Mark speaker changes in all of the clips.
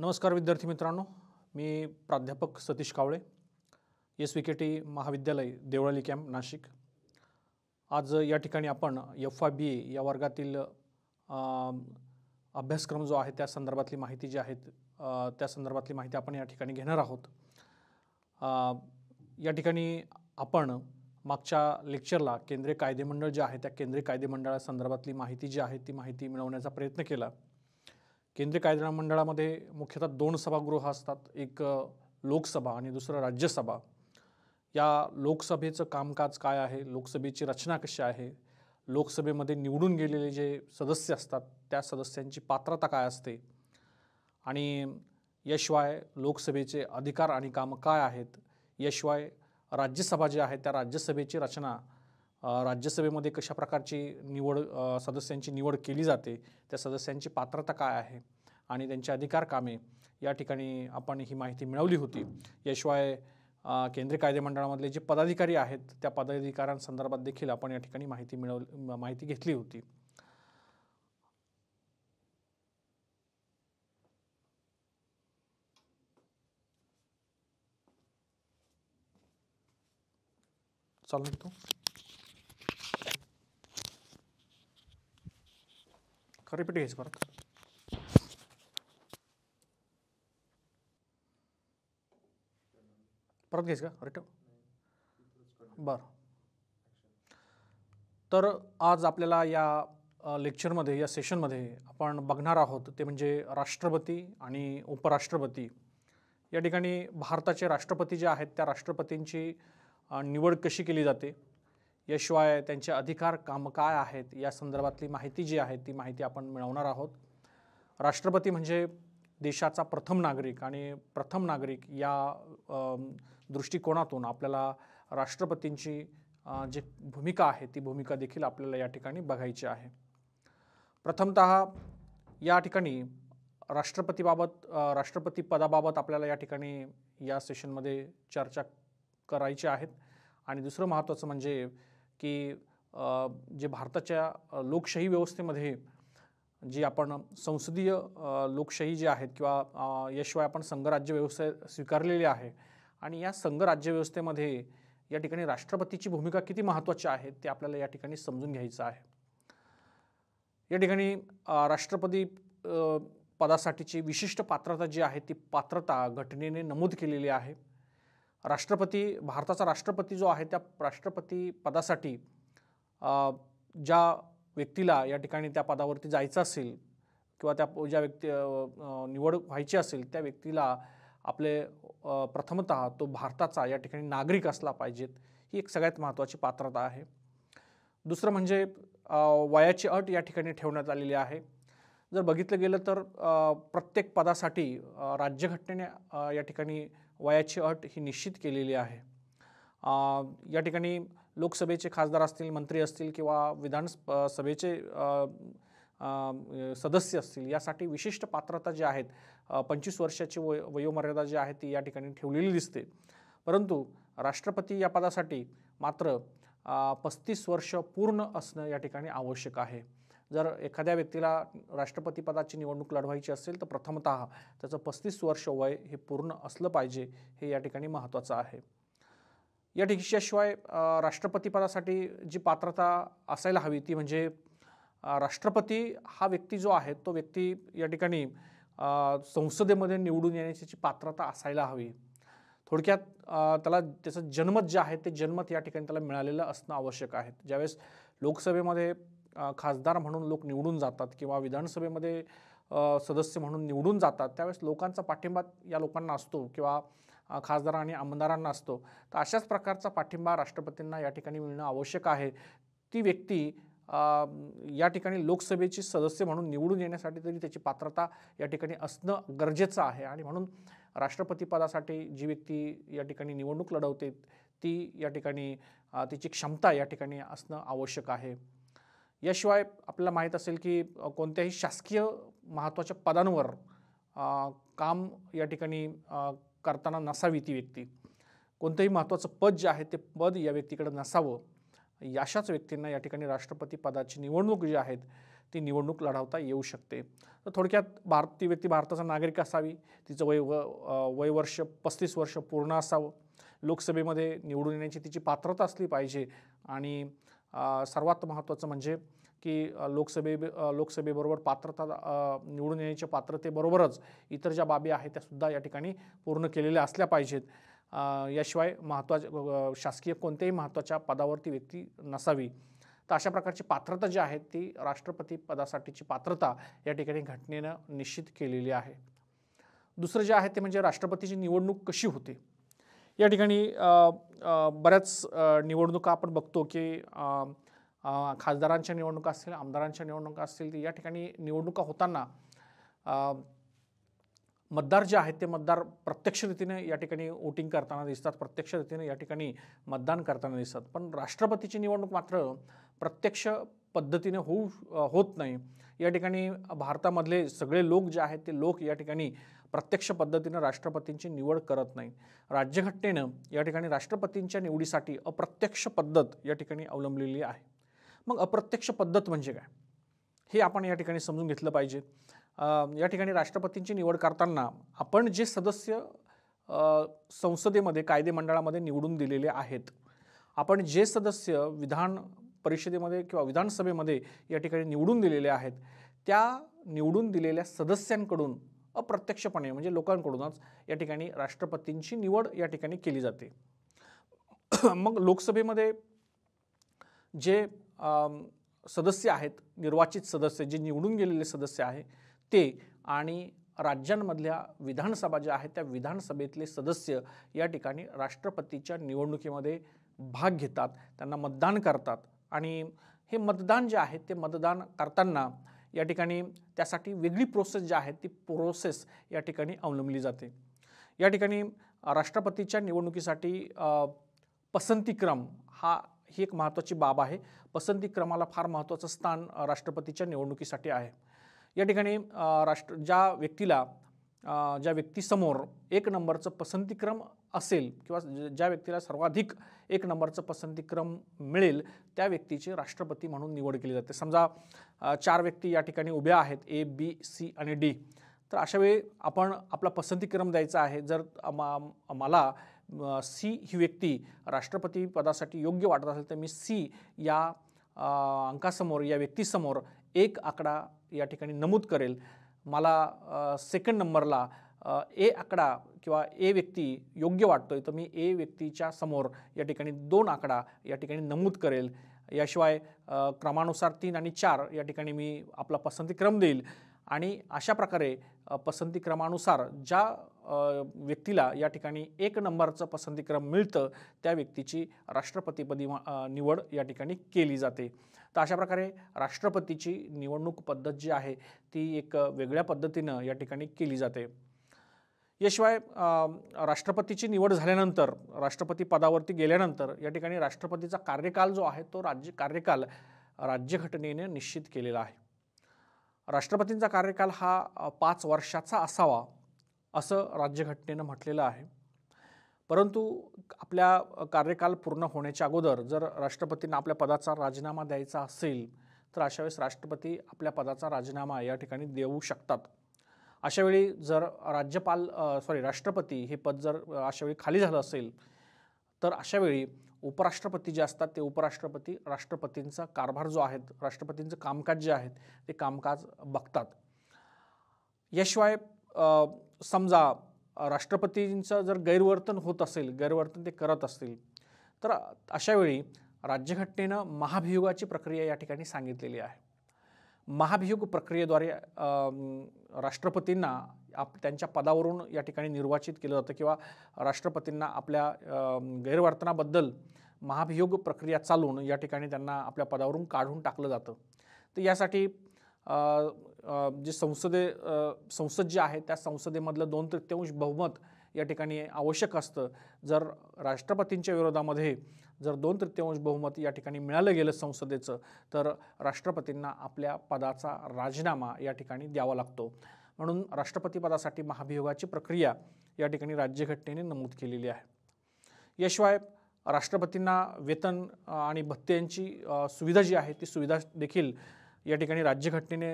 Speaker 1: नमस्कार विद्यार्थी मित्रांनो मी प्राध्यापक Satish Kawale S V K T महाविद्यालय देवळाली कॅम्प नाशिक आज या ठिकाणी आपण एफ आय बी ए या वर्गातील अभ्यासक्रम जो आहे त्या संदर्भातली माहिती जी आहे त्या संदर्भातली माहिती आपण या ठिकाणी घेणार आहोत या ठिकाणी आपण मागच्या लेक्चरला केंद्रीय कायदेमंडळ जे आहे त्या केंद्रीय कायदेमंडळासंदर्भातली माहिती जी आहे ती माहिती मिळवण्याचा प्रयत्न केला केंद्रीय कायदा मंडळामध्ये मुख्यतः दोन सभागृह असतात एक लोकसभा आणि दुसरं राज्यसभा या लोकसभेचं कामकाज काय आहे लोकसभेची रचना कशी आहे लोकसभेमध्ये निवडून गेलेले जे सदस्य असतात त्या सदस्यांची पात्रता काय असते आणि याशिवाय लोकसभेचे अधिकार आणि कामं काय आहेत याशिवाय राज्यसभा जी आहे त्या राज्यसभेची रचना राज्यसभेमध्ये कशा प्रकारची निवड सदस्यांची निवड केली जाते त्या सदस्यांची पात्रता काय आहे आणि त्यांचे अधिकार कामे या ठिकाणी आपण ही माहिती मिळवली होती याशिवाय केंद्रीय मंडळामधले जे पदाधिकारी आहेत त्या पदाधिकाऱ्यांसंदर्भात देखील आपण या ठिकाणी माहिती मिळवली माहिती घेतली होती चालू रिपीट घ्यायचं परत परत घ्यायचं का रिटर्न बर तर आज आपल्याला या लेक्चरमध्ये या सेशनमध्ये आपण बघणार आहोत ते म्हणजे राष्ट्रपती आणि उपराष्ट्रपती या ठिकाणी भारताचे राष्ट्रपती जे आहेत त्या राष्ट्रपतींची निवड कशी केली जाते याशिवाय त्यांचे अधिकार काम काय आहेत या संदर्भातली माहिती जी आहे ती माहिती आपण मिळवणार आहोत राष्ट्रपती म्हणजे देशाचा प्रथम नागरिक आणि प्रथम नागरिक या दृष्टिकोनातून आपल्याला राष्ट्रपतींची जी भूमिका आहे ती भूमिका देखील आपल्याला या ठिकाणी बघायची आहे प्रथमत या ठिकाणी राष्ट्रपतीबाबत राष्ट्रपती पदाबाबत आपल्याला या ठिकाणी या सेशनमध्ये चर्चा करायची आहेत आणि दुसरं महत्त्वाचं म्हणजे की जे भारताच्या लोकशाही व्यवस्थेमध्ये जी आपण संसदीय लोकशाही जी आहेत किंवा याशिवाय आपण संघराज्य व्यवस्था स्वीकारलेली आहे आणि या संघ राज्यव्यवस्थेमध्ये या ठिकाणी राष्ट्रपतीची भूमिका किती महत्त्वाची आहे ते आपल्याला या ठिकाणी समजून घ्यायचं आहे या ठिकाणी राष्ट्रपती पदासाठीची विशिष्ट पात्रता जी आहे ती पात्रता घटनेने नमूद केलेली आहे राष्ट्रपती भारताचा राष्ट्रपती जो आहे त्या राष्ट्रपती पदासाठी ज्या व्यक्तीला या ठिकाणी त्या पदावरती जायचं असेल किंवा त्या ज्या व्यक्ती निवड व्हायची असेल त्या व्यक्तीला आपले प्रथमत तो भारताचा या ठिकाणी नागरिक असला पाहिजेत ही एक सगळ्यात महत्त्वाची पात्रता आहे दुसरं म्हणजे वयाची अट या ठिकाणी ठेवण्यात आलेली आहे जर बघितलं गेलं तर प्रत्येक पदासाठी राज्यघटनेने या ठिकाणी वयाची अट ही निश्चित केलेली आहे या ठिकाणी लोकसभेचे खासदार असतील मंत्री असतील किंवा विधानसभेचे सदस्य असतील यासाठी विशिष्ट पात्रता जे आहेत पंचवीस वर्षाची वय वयोमर्यादा जी आहे ती या ठिकाणी ठेवलेली दिसते परंतु राष्ट्रपती या पदासाठी मात्र पस्तीस वर्ष पूर्ण असणं या ठिकाणी आवश्यक आहे जर एखाद्या व्यक्तीला राष्ट्रपती पदाची निवडणूक लढवायची असेल तर प्रथमत त्याचं पस्तीस वर्ष वय हे पूर्ण असलं पाहिजे हे या ठिकाणी महत्त्वाचं आहे या ठिकाणीशिवाय राष्ट्रपती पदासाठी जी पात्रता असायला हवी ती म्हणजे राष्ट्रपती हा व्यक्ती जो आहे तो व्यक्ती या ठिकाणी संसदेमध्ये निवडून येण्याची पात्रता असायला हवी थोडक्यात त्याला त्याचं जन्मत जे आहे ते जन्मत या ठिकाणी त्याला मिळालेलं असणं आवश्यक आहे ज्यावेळेस लोकसभेमध्ये खासदार म्हणून लोक निवडून जातात किंवा विधानसभेमध्ये सदस्य म्हणून निवडून जातात त्यावेळेस लोकांचा पाठिंबा या लोकांना असतो किंवा खासदार आणि आमदारांना असतो तर अशाच प्रकारचा पाठिंबा राष्ट्रपतींना या ठिकाणी मिळणं आवश्यक आहे ती व्यक्ती या ठिकाणी लोकसभेचे सदस्य म्हणून निवडून येण्यासाठी तरी त्याची पात्रता या ठिकाणी असणं गरजेचं आहे आणि म्हणून राष्ट्रपतीपदासाठी जी व्यक्ती या ठिकाणी निवडणूक लढवते ती या ठिकाणी तिची क्षमता या ठिकाणी असणं आवश्यक आहे याशिवाय आपल्याला माहीत असेल की कोणत्याही शासकीय महत्त्वाच्या पदांवर काम या ठिकाणी करताना नसावी ती व्यक्ती कोणतंही महत्त्वाचं पद जे आहे ते पद या व्यक्तीकडे नसावं याशाच व्यक्तींना या ठिकाणी राष्ट्रपती पदाची निवडणूक जी आहेत ती निवडणूक लढवता येऊ शकते तर थोडक्यात भारत ती व्यक्ती भारताचा नागरिक असावी तिचं वय वर्ष पस्तीस वर्ष पूर्ण असावं लोकसभेमध्ये निवडून येण्याची तिची पात्रता असली पाहिजे आणि सर्वात महत्त्वाचं म्हणजे की लोकसभे लोकसभेबरोबर पात्रता निवडून येण्याच्या पात्रतेबरोबरच इतर ज्या बाबी आहेत त्यासुद्धा या ठिकाणी पूर्ण केलेल्या असल्या पाहिजेत याशिवाय महत्त्वाचे शासकीय कोणत्याही महत्त्वाच्या पदावरती व्यक्ती नसावी तर अशा प्रकारची पात्रता जी आहे ती राष्ट्रपती पदासाठीची पात्रता या ठिकाणी घटनेनं निश्चित केलेली आहे दुसरं जे आहे ते म्हणजे राष्ट्रपतीची निवडणूक कशी होते या ठिकाणी बऱ्याच निवडणुका आपण बघतो की खासदारांच्या निवडणुका असतील आमदारांच्या निवडणुका असतील या ठिकाणी निवडणुका होताना मतदार जे आहेत ते मतदार प्रत्यक्ष या ठिकाणी वोटिंग करताना दिसतात प्रत्यक्ष या ठिकाणी मतदान करताना दिसतात पण राष्ट्रपतीची निवडणूक मात्र प्रत्यक्ष पद्धतीने होऊ होत नाही या ठिकाणी भारतामधले सगळे लोक जे आहेत ते लोक या ठिकाणी प्रत्यक्ष पद्धतीनं राष्ट्रपतींची निवड करत नाही राज्यघटनेनं या ठिकाणी राष्ट्रपतींच्या निवडीसाठी अप्रत्यक्ष पद्धत या ठिकाणी अवलंबलेली आहे मग अप्रत्यक्ष पद्धत म्हणजे काय हे आपण या ठिकाणी समजून घेतलं पाहिजे या ठिकाणी राष्ट्रपतींची निवड करताना आपण जे सदस्य संसदेमध्ये कायदे मंडळामध्ये निवडून दिलेले आहेत आपण जे सदस्य विधान परिषदेमध्ये किंवा विधानसभेमध्ये या ठिकाणी निवडून दिलेले आहेत त्या निवडून दिलेल्या सदस्यांकडून अप्रत्यक्षपणे म्हणजे लोकांकडूनच या ठिकाणी राष्ट्रपतींची निवड या ठिकाणी केली जाते मग लोकसभेमध्ये जे सदस्य आहेत निर्वाचित सदस्य जे निवडून गेलेले सदस्य आहे ते आणि राज्यांमधल्या विधानसभा ज्या आहेत त्या विधानसभेतले सदस्य या ठिकाणी राष्ट्रपतीच्या निवडणुकीमध्ये भाग घेतात त्यांना मतदान करतात आणि हे मतदान जे आहे ते मतदान करताना या ठिकाणी त्यासाठी वेगळी प्रोसेस जी आहे ती प्रोसेस या ठिकाणी अवलंबली जाते या ठिकाणी राष्ट्रपतीच्या निवडणुकीसाठी पसंतीक्रम हा ही एक महत्त्वाची बाब आहे पसंतीक्रमाला फार महत्त्वाचं स्थान राष्ट्रपतीच्या निवडणुकीसाठी आहे या ठिकाणी राष्ट्र ज्या व्यक्तीला ज्या व्यक्तीसमोर एक नंबरचं पसंतीक्रम असेल किंवा ज्या व्यक्तीला सर्वाधिक एक नंबरचं पसंतीक्रम मिळेल त्या व्यक्तीची राष्ट्रपती म्हणून निवड केली जाते समजा चार व्यक्ती या ठिकाणी उभ्या आहेत ए बी सी आणि डी तर अशावेळी आपण आपला पसंतीक्रम द्यायचा आहे जर मा मला सी ही व्यक्ती राष्ट्रपती पदासाठी योग्य वाटत असेल तर मी सी या अंकासमोर या व्यक्तीसमोर एक आकडा या ठिकाणी नमूद करेल मला सेकंड नंबरला ए आकडा किंवा ए व्यक्ती योग्य वाटतो आहे तर मी ए व्यक्तीच्या समोर या ठिकाणी दोन आकडा या ठिकाणी नमूद करेल याशिवाय क्रमानुसार तीन आणि चार या ठिकाणी मी आपला पसंती क्रम देईल आणि अशा प्रकारे पसंती क्रमानुसार ज्या व्यक्तीला या ठिकाणी एक नंबरचं पसंतीक्रम मिळतं त्या व्यक्तीची राष्ट्रपतीपदी निवड या ठिकाणी केली जाते तर अशा प्रकारे राष्ट्रपतीची निवडणूक पद्धत जी आहे ती एक वेगळ्या पद्धतीनं या ठिकाणी केली जाते याशिवाय राष्ट्रपतीची निवड झाल्यानंतर राष्ट्रपती पदावरती गेल्यानंतर या ठिकाणी राष्ट्रपतीचा कार्यकाल जो आहे तो राज्य कार्यकाल राज्यघटनेने निश्चित केलेला आहे राष्ट्रपतींचा कार्यकाल हा पाच वर्षाचा असावा असं राज्यघटनेनं म्हटलेलं आहे परंतु आपल्या कार्यकाल पूर्ण होण्याच्या अगोदर जर राष्ट्रपतींना आपल्या पदाचा राजीनामा द्यायचा असेल तर अशा वेळेस राष्ट्रपती आपल्या पदाचा राजीनामा या ठिकाणी देऊ शकतात अशावेळी जर राज्यपाल सॉरी राष्ट्रपती हे पद जर अशावेळी खाली झालं असेल तर अशावेळी उपराष्ट्रपती जे असतात ते उपराष्ट्रपती राष्ट्रपतींचा कारभार जो आहे राष्ट्रपतींचं कामकाज जे आहे ते कामकाज बघतात याशिवाय समजा राष्ट्रपतींचं जर गैरवर्तन होत असेल गैरवर्तन ते करत असतील तर अशावेळी राज्यघटनेनं महाभियोगाची प्रक्रिया या ठिकाणी सांगितलेली आहे महाभियोग प्रक्रियेद्वारे राष्ट्रपतींना आप त्यांच्या पदावरून या ठिकाणी निर्वाचित केलं जातं किंवा राष्ट्रपतींना आपल्या गैरवर्तनाबद्दल महाभियोग प्रक्रिया चालून या ठिकाणी त्यांना आपल्या पदावरून काढून टाकलं जातं तर यासाठी जे संसदे संसद जे आहे त्या संसदेमधलं दोन तृतीयांश बहुमत या ठिकाणी आवश्यक असतं जर राष्ट्रपतींच्या विरोधामध्ये जर दोन तृतीयांश बहुमत या ठिकाणी मिळालं गेलं संसदेचं तर राष्ट्रपतींना आपल्या पदाचा राजीनामा या ठिकाणी द्यावा लागतो म्हणून राष्ट्रपती पदासाठी महाभियोगाची प्रक्रिया या ठिकाणी राज्यघटनेने नमूद केलेली आहे याशिवाय राष्ट्रपतींना वेतन आणि भत्त्यांची सुविधा जी आहे ती सुविधा देखील या ठिकाणी राज्यघटनेने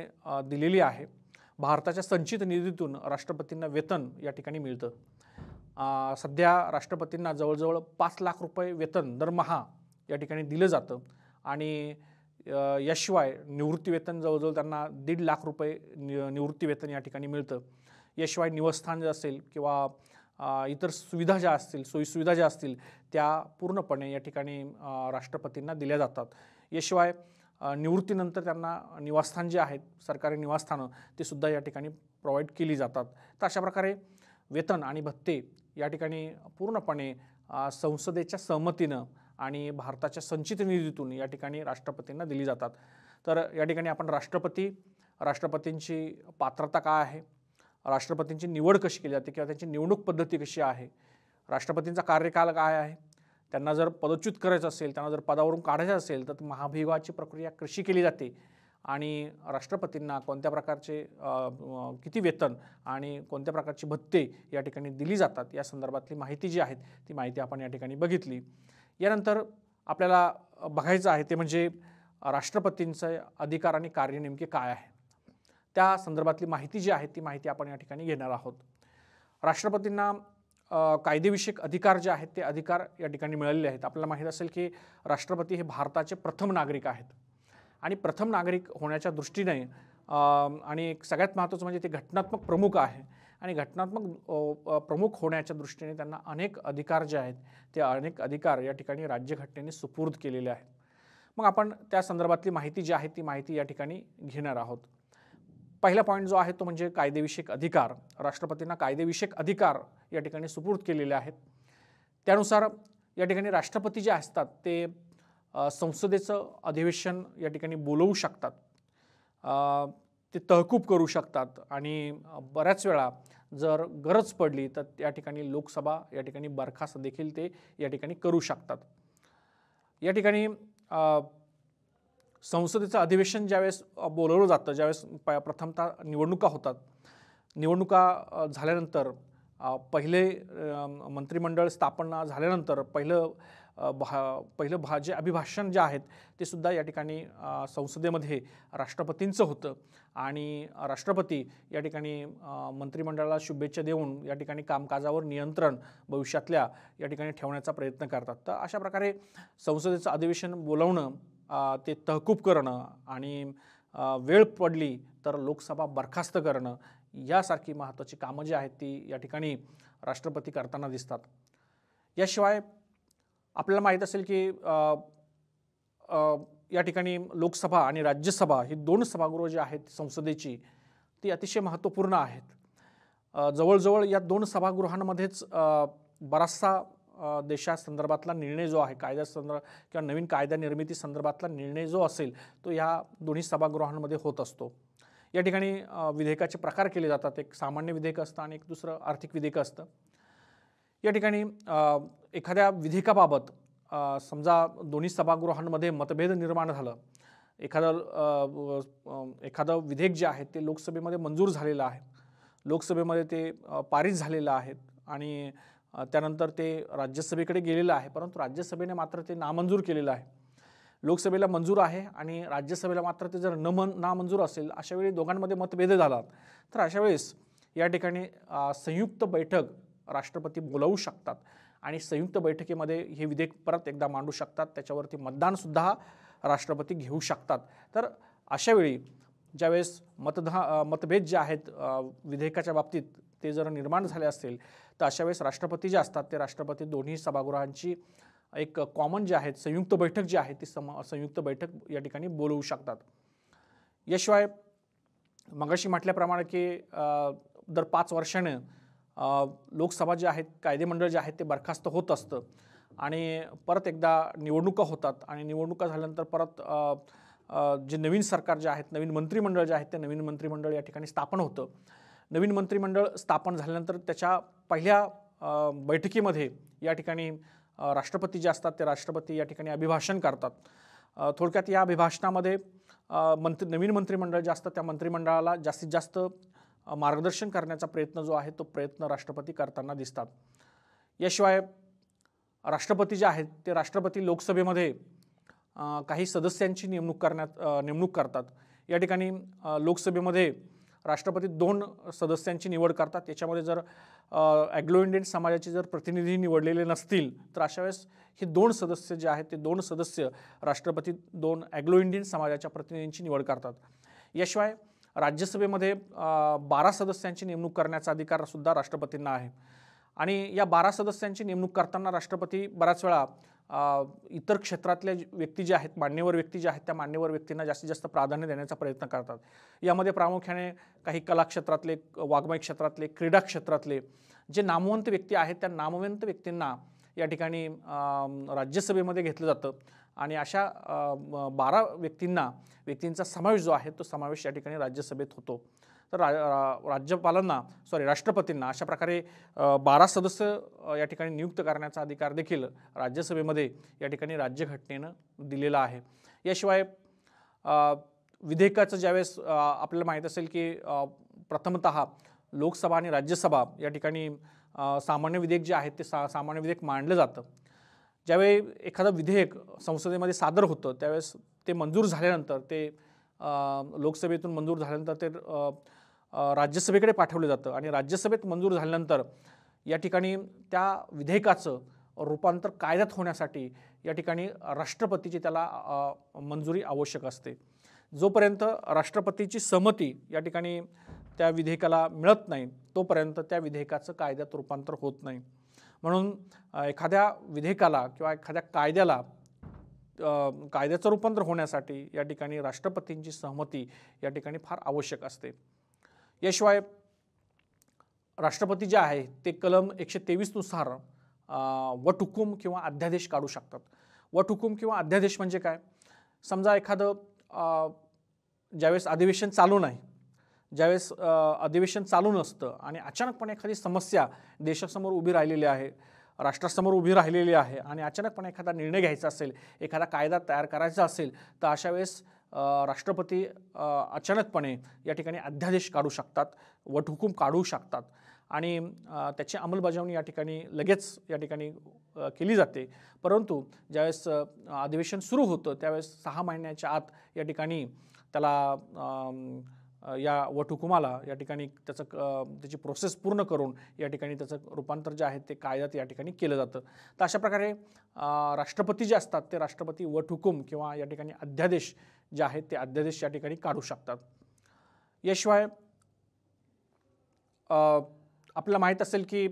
Speaker 1: दिलेली आहे भारताच्या संचित निधीतून राष्ट्रपतींना वेतन या ठिकाणी मिळतं सध्या राष्ट्रपतींना जवळजवळ पाच लाख रुपये वेतन दरमहा या ठिकाणी दिलं जातं आणि याशिवाय निवृत्तीवेतन जवळजवळ त्यांना दीड लाख रुपये नि निवृत्तीवेतन या ठिकाणी मिळतं याशिवाय निवासस्थान जे असेल किंवा इतर सुविधा ज्या असतील सोयीसुविधा ज्या असतील त्या पूर्णपणे या ठिकाणी राष्ट्रपतींना दिल्या जातात याशिवाय निवृत्तीनंतर त्यांना निवासस्थान जे आहेत सरकारी निवासस्थानं ते सुद्धा या ठिकाणी प्रोव्हाइड केली जातात तर अशा प्रकारे वेतन आणि भत्ते या ठिकाणी पूर्णपणे संसदेच्या सहमतीनं आणि भारताच्या संचित निधीतून या ठिकाणी राष्ट्रपतींना दिली जातात तर या ठिकाणी आपण राष्ट्रपती राष्ट्रपतींची पात्रता काय आहे राष्ट्रपतींची निवड कशी केली जाते किंवा त्यांची निवडणूक पद्धती कशी आहे राष्ट्रपतींचा कार्यकाल काय आहे त्यांना जर पदच्युत करायचं असेल त्यांना जर पदावरून काढायचं असेल तर महाभियोगाची प्रक्रिया कशी केली जाते आणि राष्ट्रपतींना कोणत्या प्रकारचे किती वेतन आणि कोणत्या प्रकारची भत्ते या ठिकाणी दिली जातात या संदर्भातली माहिती जी आहे ती माहिती आपण या ठिकाणी बघितली यानंतर आपल्याला बघायचं आहे ते म्हणजे राष्ट्रपतींचे अधिकार आणि कार्य नेमके काय आहे त्या संदर्भातली माहिती जी आहे ती माहिती आपण या ठिकाणी घेणार आहोत राष्ट्रपतींना कायदेविषयक अधिकार जे आहेत ते अधिकार या ठिकाणी मिळालेले आहेत आपल्याला माहीत असेल की राष्ट्रपती हे भारताचे प्रथम नागरिक आहेत आणि प्रथम नागरिक होण्याच्या दृष्टीने आणि सगळ्यात महत्त्वाचं म्हणजे ते घटनात्मक प्रमुख आहे आणि घटनात्मक प्रमुख होण्याच्या दृष्टीने त्यांना अनेक अधिकार जे आहेत ते अनेक अधिकार या ठिकाणी राज्यघटनेने सुपूर्द केलेले आहेत मग आपण त्या संदर्भातली माहिती जी आहे ती माहिती या ठिकाणी घेणार आहोत पहिला पॉईंट जो आहे तो म्हणजे कायदेविषयक अधिकार राष्ट्रपतींना कायदेविषयक अधिकार या ठिकाणी सुपूर्द केलेले आहेत त्यानुसार या ठिकाणी राष्ट्रपती जे असतात ते संसदेचं अधिवेशन या ठिकाणी बोलवू शकतात ते तहकूब करू शकतात आणि बऱ्याच वेळा जर गरज पडली तर त्या ठिकाणी लोकसभा या ठिकाणी बरखास्त देखील ते या ठिकाणी करू शकतात या ठिकाणी संसदेचं अधिवेशन ज्यावेळेस बोलवलं जातं ज्यावेळेस प प्रथमतः निवडणुका होतात निवडणुका झाल्यानंतर पहिले मंत्रिमंडळ स्थापना झाल्यानंतर पहिलं भा पहिलं भा जे अभिभाषण जे आहेत ते सुद्धा या ठिकाणी संसदेमध्ये राष्ट्रपतींचं होतं आणि राष्ट्रपती या ठिकाणी मंत्रिमंडळाला शुभेच्छा देऊन या ठिकाणी कामकाजावर नियंत्रण भविष्यातल्या या ठिकाणी ठेवण्याचा प्रयत्न करतात तर अशा प्रकारे संसदेचं अधिवेशन बोलवणं ते तहकूब करणं आणि वेळ पडली तर लोकसभा बरखास्त करणं यासारखी महत्त्वाची कामं जी आहेत ती या ठिकाणी राष्ट्रपती करताना दिसतात याशिवाय आपल्याला माहीत असेल की या ठिकाणी लोकसभा आणि राज्यसभा ही दोन सभागृह जी आहेत संसदेची ती अतिशय महत्त्वपूर्ण आहेत जवळजवळ या दोन सभागृहांमध्येच बराचसा देशासंदर्भातला निर्णय जो आहे संदर्भ किंवा नवीन कायदा निर्मिती संदर्भातला निर्णय जो असेल तो ह्या दोन्ही सभागृहांमध्ये होत असतो या ठिकाणी विधेयकाचे प्रकार केले जातात एक सामान्य विधेयक असतं आणि एक दुसरं आर्थिक विधेयक असतं या ठिकाणी एखाद्या विधेयकाबाबत समजा दोन्ही सभागृहांमध्ये मतभेद निर्माण झालं एखादं एखादं विधेयक जे आहे ते लोकसभेमध्ये मंजूर झालेलं आहे लोकसभेमध्ये ते पारित झालेलं आहे आणि त्यानंतर ते राज्यसभेकडे गेलेलं आहे परंतु राज्यसभेने मात्र ते नामंजूर केलेलं आहे लोकसभेला मंजूर आहे आणि राज्यसभेला मात्र ते जर न मन नामंजूर असेल अशा वेळी दोघांमध्ये मतभेद झाला तर अशा वेळेस या ठिकाणी संयुक्त बैठक राष्ट्रपती बोलावू शकतात आणि संयुक्त बैठकीमध्ये हे विधेयक परत एकदा मांडू शकतात त्याच्यावरती मतदानसुद्धा राष्ट्रपती घेऊ शकतात तर अशावेळी ज्यावेळेस मतदा मतभेद जे आहेत विधेयकाच्या बाबतीत ते जर निर्माण झाले असतील तर अशा वेळेस राष्ट्रपती जे असतात ते राष्ट्रपती दोन्ही सभागृहांची एक कॉमन जे आहेत संयुक्त बैठक जी आहे ती सम संयुक्त बैठक या ठिकाणी बोलवू शकतात याशिवाय मगाशी म्हटल्याप्रमाणे की दर पाच वर्षाने लोकसभा जे आहेत कायदेमंडळ जे आहेत ते बरखास्त होत असतं आणि परत एकदा निवडणुका होतात आणि निवडणुका झाल्यानंतर परत जे नवीन सरकार जे आहेत नवीन मंत्रिमंडळ जे आहेत ते नवीन मंत्रिमंडळ या ठिकाणी स्थापन होतं नवीन मंत्रिमंडळ स्थापन झाल्यानंतर त्याच्या पहिल्या बैठकीमध्ये या ठिकाणी राष्ट्रपती जे असतात ते राष्ट्रपती या ठिकाणी अभिभाषण करतात थोडक्यात या अभिभाषणामध्ये मंत्री नवीन मंत्रिमंडळ जे असतं त्या मंत्रिमंडळाला जास्तीत जास्त मार्गदर्शन करण्याचा प्रयत्न जो आहे तो प्रयत्न राष्ट्रपती करताना दिसतात याशिवाय राष्ट्रपती जे आहेत ते राष्ट्रपती लोकसभेमध्ये काही सदस्यांची नेमणूक करण्यात नेमणूक करतात या ठिकाणी लोकसभेमध्ये राष्ट्रपती दोन सदस्यांची निवड करतात त्याच्यामध्ये जर ॲग्लो इंडियन समाजाचे जर प्रतिनिधी निवडलेले नसतील तर अशा वेळेस हे दोन सदस्य जे आहेत ते दोन सदस्य राष्ट्रपती दोन ॲग्लो इंडियन समाजाच्या प्रतिनिधींची निवड करतात याशिवाय राज्यसभेमध्ये बारा सदस्यांची नेमणूक करण्याचा अधिकारसुद्धा राष्ट्रपतींना आहे आणि या बारा सदस्यांची नेमणूक करताना राष्ट्रपती बऱ्याच वेळा इतर क्षेत्रातल्या व्यक्ती जे आहेत मान्यवर व्यक्ती ज्या आहेत त्या मान्यवर व्यक्तींना जास्तीत जास्त प्राधान्य देण्याचा प्रयत्न करतात यामध्ये प्रामुख्याने काही कला वाङ्मय क्षेत्रातले क्रीडा क्षेत्रातले जे नामवंत व्यक्ती आहेत त्या नामवंत व्यक्तींना या ठिकाणी राज्यसभेमध्ये घेतलं जातं आणि अशा बारा व्यक्तींना व्यक्तींचा समावेश जो आहे तो समावेश या ठिकाणी राज्यसभेत होतो तर रा राज्यपालांना सॉरी राष्ट्रपतींना अशा प्रकारे बारा सदस्य या ठिकाणी नियुक्त करण्याचा अधिकार देखील राज्यसभेमध्ये या ठिकाणी राज्यघटनेनं दिलेला आहे याशिवाय विधेयकाचं ज्यावेळेस आपल्याला माहीत असेल की प्रथमत लोकसभा आणि राज्यसभा या ठिकाणी सामान्य विधेयक जे आहेत ते सा सामान्य विधेयक मांडलं जातं ज्यावेळी एखादं विधेयक संसदेमध्ये सादर होतं त्यावेळेस ते मंजूर झाल्यानंतर ते लोकसभेतून मंजूर झाल्यानंतर ते राज्यसभेकडे पाठवलं जातं आणि राज्यसभेत मंजूर झाल्यानंतर या ठिकाणी त्या विधेयकाचं रूपांतर कायद्यात होण्यासाठी या ठिकाणी राष्ट्रपतीची त्याला मंजुरी आवश्यक असते जोपर्यंत राष्ट्रपतीची सहमती या ठिकाणी त्या विधेयकाला मिळत नाही तोपर्यंत त्या विधेयकाचं कायद्यात रूपांतर होत नाही म्हणून एखाद्या विधेयकाला किंवा एखाद्या कायद्याला कायद्याचं रूपांतर होण्यासाठी या ठिकाणी राष्ट्रपतींची सहमती या ठिकाणी फार आवश्यक असते याशिवाय राष्ट्रपती जे आहे ते कलम एकशे तेवीसनुसार वटुकुम किंवा अध्यादेश काढू शकतात वटहुकूम किंवा अध्यादेश म्हणजे काय समजा एखादं ज्यावेळेस अधिवेशन चालू नाही ज्यावेळेस अधिवेशन चालू नसतं आणि अचानकपणे एखादी समस्या देशासमोर उभी राहिलेली आहे राष्ट्रासमोर उभी राहिलेली आहे आणि अचानकपणे एखादा निर्णय घ्यायचा असेल एखादा कायदा तयार करायचा असेल तर अशा वेळेस राष्ट्रपती अचानकपणे या ठिकाणी अध्यादेश काढू शकतात वटहुकूम काढू शकतात आणि त्याची अंमलबजावणी या ठिकाणी लगेच या ठिकाणी केली जाते परंतु ज्यावेळेस अधिवेशन सुरू होतं त्यावेळेस सहा महिन्याच्या आत या ठिकाणी त्याला या वटहुकुमाला या ठिकाणी त्याचं त्याची प्रोसेस पूर्ण करून या ठिकाणी त्याचं रूपांतर जे आहे ते कायद्यात या ठिकाणी केलं जातं तर अशा प्रकारे राष्ट्रपती जे असतात ते राष्ट्रपती वटहुकूम किंवा या ठिकाणी अध्यादेश जे आहेत ते अध्यादेश या ठिकाणी काढू शकतात याशिवाय आपल्याला माहीत असेल की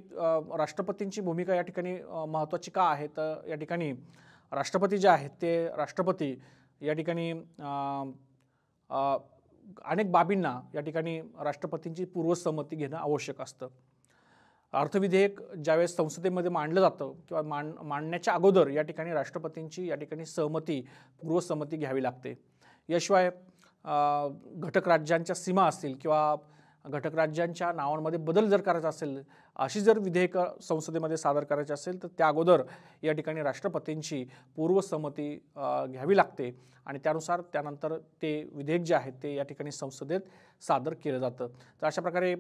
Speaker 1: राष्ट्रपतींची भूमिका या ठिकाणी महत्त्वाची का आहे तर या ठिकाणी राष्ट्रपती जे आहेत ते राष्ट्रपती या ठिकाणी अनेक बाबींना या ठिकाणी राष्ट्रपतींची पूर्वसहमती घेणं आवश्यक असतं अर्थविधेयक ज्यावेळेस संसदेमध्ये मांडलं जातं किंवा मांड मांडण्याच्या अगोदर या ठिकाणी राष्ट्रपतींची या ठिकाणी सहमती पूर्वसंमती घ्यावी लागते याशिवाय घटक राज्यांच्या सीमा असतील किंवा घटक राज्यांच्या नावांमध्ये बदल जर करायचा असेल अशी जर विधेयक संसदेमध्ये सादर करायची असेल तर त्या अगोदर या ठिकाणी राष्ट्रपतींची पूर्वसंमती घ्यावी लागते आणि त्यानुसार त्यानंतर ते विधेयक जे आहेत ते या ठिकाणी संसदेत सादर केलं जातं तर अशा प्रकारे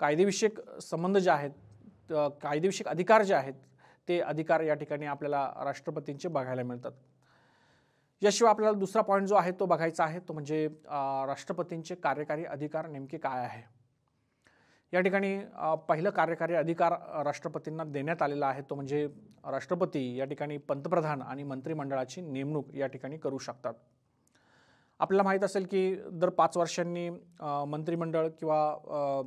Speaker 1: कायदेविषयक संबंध जे आहेत कायदेविषयक अधिकार जे आहेत ते अधिकार या ठिकाणी आपल्याला राष्ट्रपतींचे बघायला मिळतात याशिवाय आपल्याला दुसरा पॉईंट जो आहे तो बघायचा आहे तो म्हणजे राष्ट्रपतींचे कार्यकारी अधिकार नेमके काय आहे या ठिकाणी पहिलं कार्यकारी अधिकार राष्ट्रपतींना देण्यात आलेला आहे तो म्हणजे राष्ट्रपती या ठिकाणी पंतप्रधान आणि मंत्रिमंडळाची नेमणूक या ठिकाणी करू शकतात आपल्याला माहीत असेल की दर पाच वर्षांनी मंत्रिमंडळ किंवा